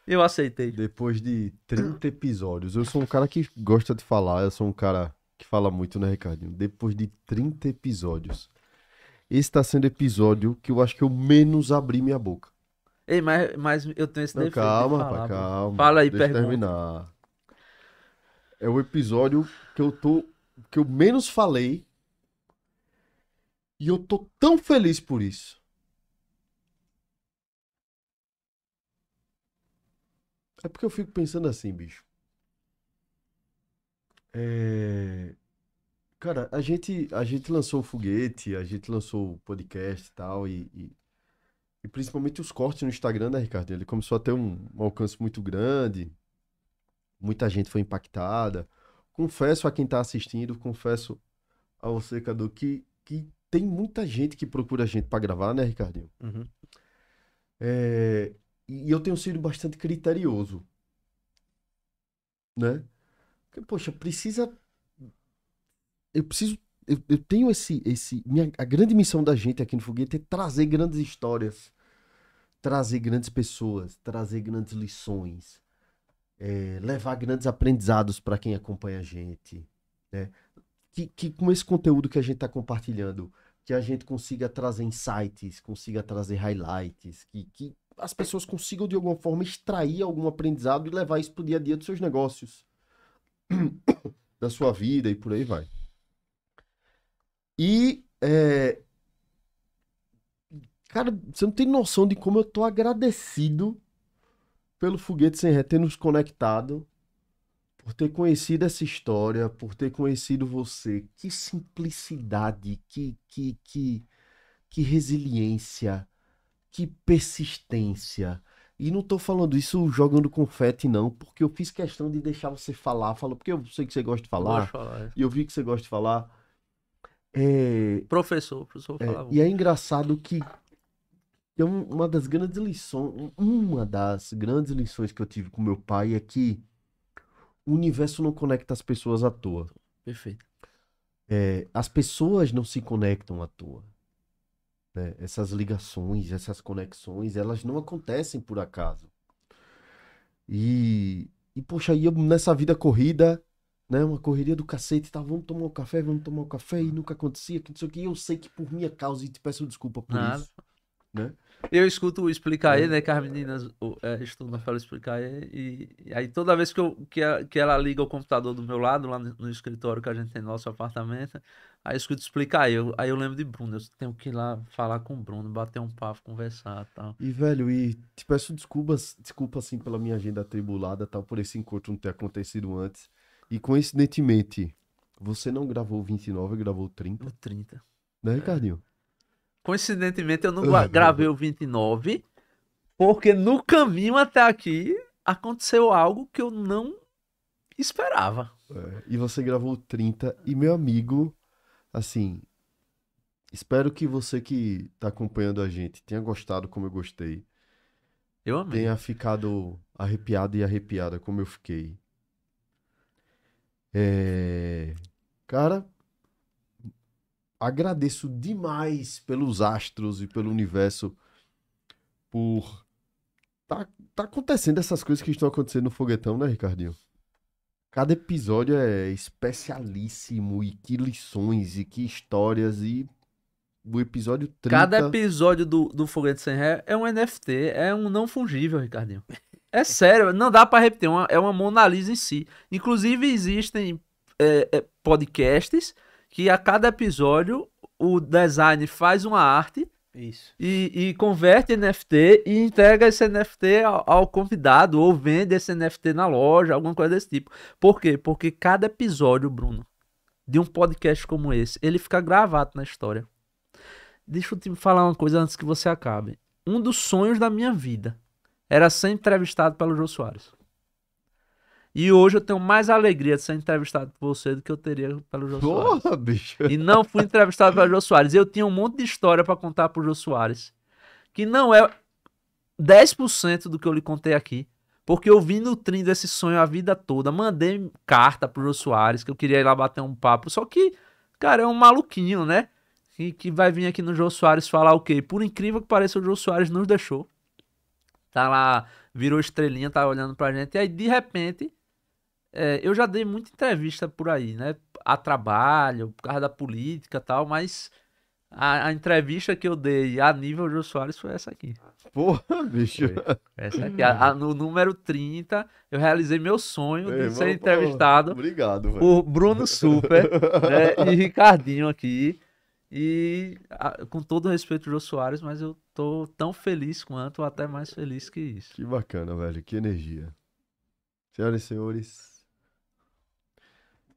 Eu aceitei. Depois de 30 episódios, eu sou um cara que gosta de falar, eu sou um cara que fala muito, né, Ricardinho? Depois de 30 episódios, esse tá sendo episódio que eu acho que eu menos abri minha boca. Ei, mas, mas eu tenho esse Não, Calma, de falar, rapaz, calma. Fala aí, deixa terminar. É o episódio que eu tô. que eu menos falei. E eu tô tão feliz por isso. É porque eu fico pensando assim, bicho. É... Cara, a gente, a gente lançou o foguete, a gente lançou o podcast e tal, e, e, e principalmente os cortes no Instagram, né, Ricardo? Ele começou a ter um, um alcance muito grande, muita gente foi impactada. Confesso a quem está assistindo, confesso ao secador que, que tem muita gente que procura a gente para gravar, né, Ricardinho? Uhum. É, e eu tenho sido bastante criterioso, né? Porque, poxa, precisa eu preciso. Eu, eu tenho esse. esse minha, a grande missão da gente aqui no Foguete é trazer grandes histórias, trazer grandes pessoas, trazer grandes lições, é, levar grandes aprendizados para quem acompanha a gente. Né? Que, que com esse conteúdo que a gente está compartilhando, que a gente consiga trazer insights, consiga trazer highlights, que, que as pessoas consigam de alguma forma extrair algum aprendizado e levar isso para o dia a dia dos seus negócios, da sua vida e por aí vai. E. É... Cara, você não tem noção de como eu tô agradecido pelo foguete sem ré ter nos conectado, por ter conhecido essa história, por ter conhecido você. Que simplicidade, que, que, que, que resiliência, que persistência. E não tô falando isso jogando confete, não, porque eu fiz questão de deixar você falar. Falo, porque eu sei que você gosta de falar. Eu falar é. E eu vi que você gosta de falar. É... Professor, professor é, falava. É, e é engraçado que é uma das grandes lições, uma das grandes lições que eu tive com meu pai é que o universo não conecta as pessoas à toa. Perfeito. É, as pessoas não se conectam à toa. Né? Essas ligações, essas conexões, elas não acontecem por acaso. E, e poxa, aí nessa vida corrida, né? Uma correria do cacete tá, vamos tomar um café, vamos tomar um café, e ah. nunca acontecia, que não sei o que, eu sei que por minha causa, e te peço desculpa por Nada. isso. Né? Eu escuto explicar aí, é. né? Que as meninas é, estudam para explicar aí, e, e, aí toda vez que, eu, que, a, que ela liga o computador do meu lado, lá no, no escritório que a gente tem no nosso apartamento, aí eu escuto explicar aí. Eu, aí eu lembro de Bruno, eu tenho que ir lá falar com o Bruno, bater um papo, conversar tal. E velho, e te peço desculpas, desculpa assim pela minha agenda atribulada, tal, por esse encontro não ter acontecido antes. E coincidentemente, você não gravou 29, gravou 30. O 30. Né, Ricardinho? É. Coincidentemente, eu não ah, gravei o 29, porque no caminho até aqui aconteceu algo que eu não esperava. É, e você gravou o 30, e meu amigo, assim, espero que você que tá acompanhando a gente tenha gostado como eu gostei. Eu amei. Tenha ficado arrepiado e arrepiada como eu fiquei. É... Cara, agradeço demais pelos astros e pelo universo por tá, tá acontecendo essas coisas que estão acontecendo no foguetão, né, Ricardinho? Cada episódio é especialíssimo e que lições e que histórias e o episódio 30... Cada episódio do, do Foguete Sem Ré é um NFT, é um não fungível, Ricardinho. É sério, não dá para repetir, é uma, é uma Mona Lisa em si. Inclusive, existem é, é, podcasts que a cada episódio o design faz uma arte Isso. E, e converte NFT e entrega esse NFT ao, ao, convidado ou vende esse NFT na loja, alguma coisa desse tipo. Por quê? Porque cada episódio, Bruno, de um podcast como esse, ele fica gravado na história. Deixa eu te falar uma coisa antes que você acabe. Um dos sonhos da minha vida era ser entrevistado pelo Jô Soares. E hoje eu tenho mais alegria de ser entrevistado por você do que eu teria pelo Jô Porra, Soares. bicho! E não fui entrevistado pelo Jô Soares. Eu tinha um monte de história para contar pro Jô Soares, que não é 10% do que eu lhe contei aqui, porque eu vim nutrindo esse sonho a vida toda. Mandei carta pro Jô Soares, que eu queria ir lá bater um papo, só que, cara, é um maluquinho, né? E que vai vir aqui no Jô Soares falar o okay, quê? Por incrível que pareça, o Jô Soares nos deixou. Tá lá, virou estrelinha, tá olhando pra gente. E aí, de repente, é, eu já dei muita entrevista por aí, né? A trabalho, por causa da política e tal, mas a, a, entrevista que eu dei a nível Jô Soares foi essa aqui. Porra, bicho. Foi. Essa aqui. A, a, no número 30, eu realizei meu sonho Ei, de ser mano, entrevistado. Porra. Obrigado, velho. Por Bruno Super né, e Ricardinho aqui. E a, com todo respeito ao Jô Soares, mas eu tô tão feliz quanto, ou até mais feliz que isso. Que bacana, velho. Que energia. Senhoras e senhores,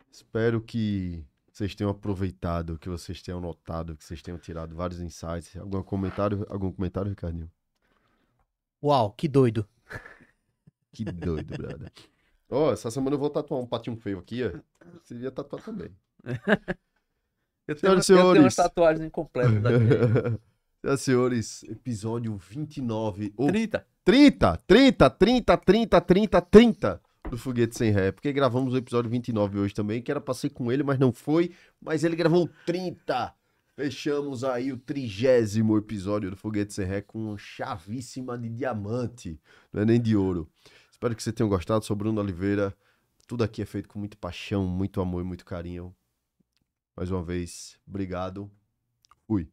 espero que vocês tenham aproveitado, que vocês tenham notado, que vocês tenham tirado vários insights. Algum comentário, algum comentário, Ricardinho? Uau, que doido. Que doido, brother. Ó, oh, essa semana eu vou tatuar um patinho feio aqui, ó. Você devia tatuar também. Eu tenho, Senhoras, eu senhores. tenho tatuagens incompletas daqui. Senhoras e senhores, episódio 29. Ou... 30. 30, 30, 30, 30, 30, 30 do Foguete Sem Ré, porque gravamos o episódio 29 hoje também, que era pra ser com ele, mas não foi, mas ele gravou 30. Fechamos aí o trigésimo episódio do Foguete Sem Ré com chavíssima de diamante, não é nem de ouro. Espero que vocês tenham gostado, sou Bruno Oliveira. Tudo aqui é feito com muito paixão, muito amor e muito carinho. Mais uma vez, obrigado. Fui.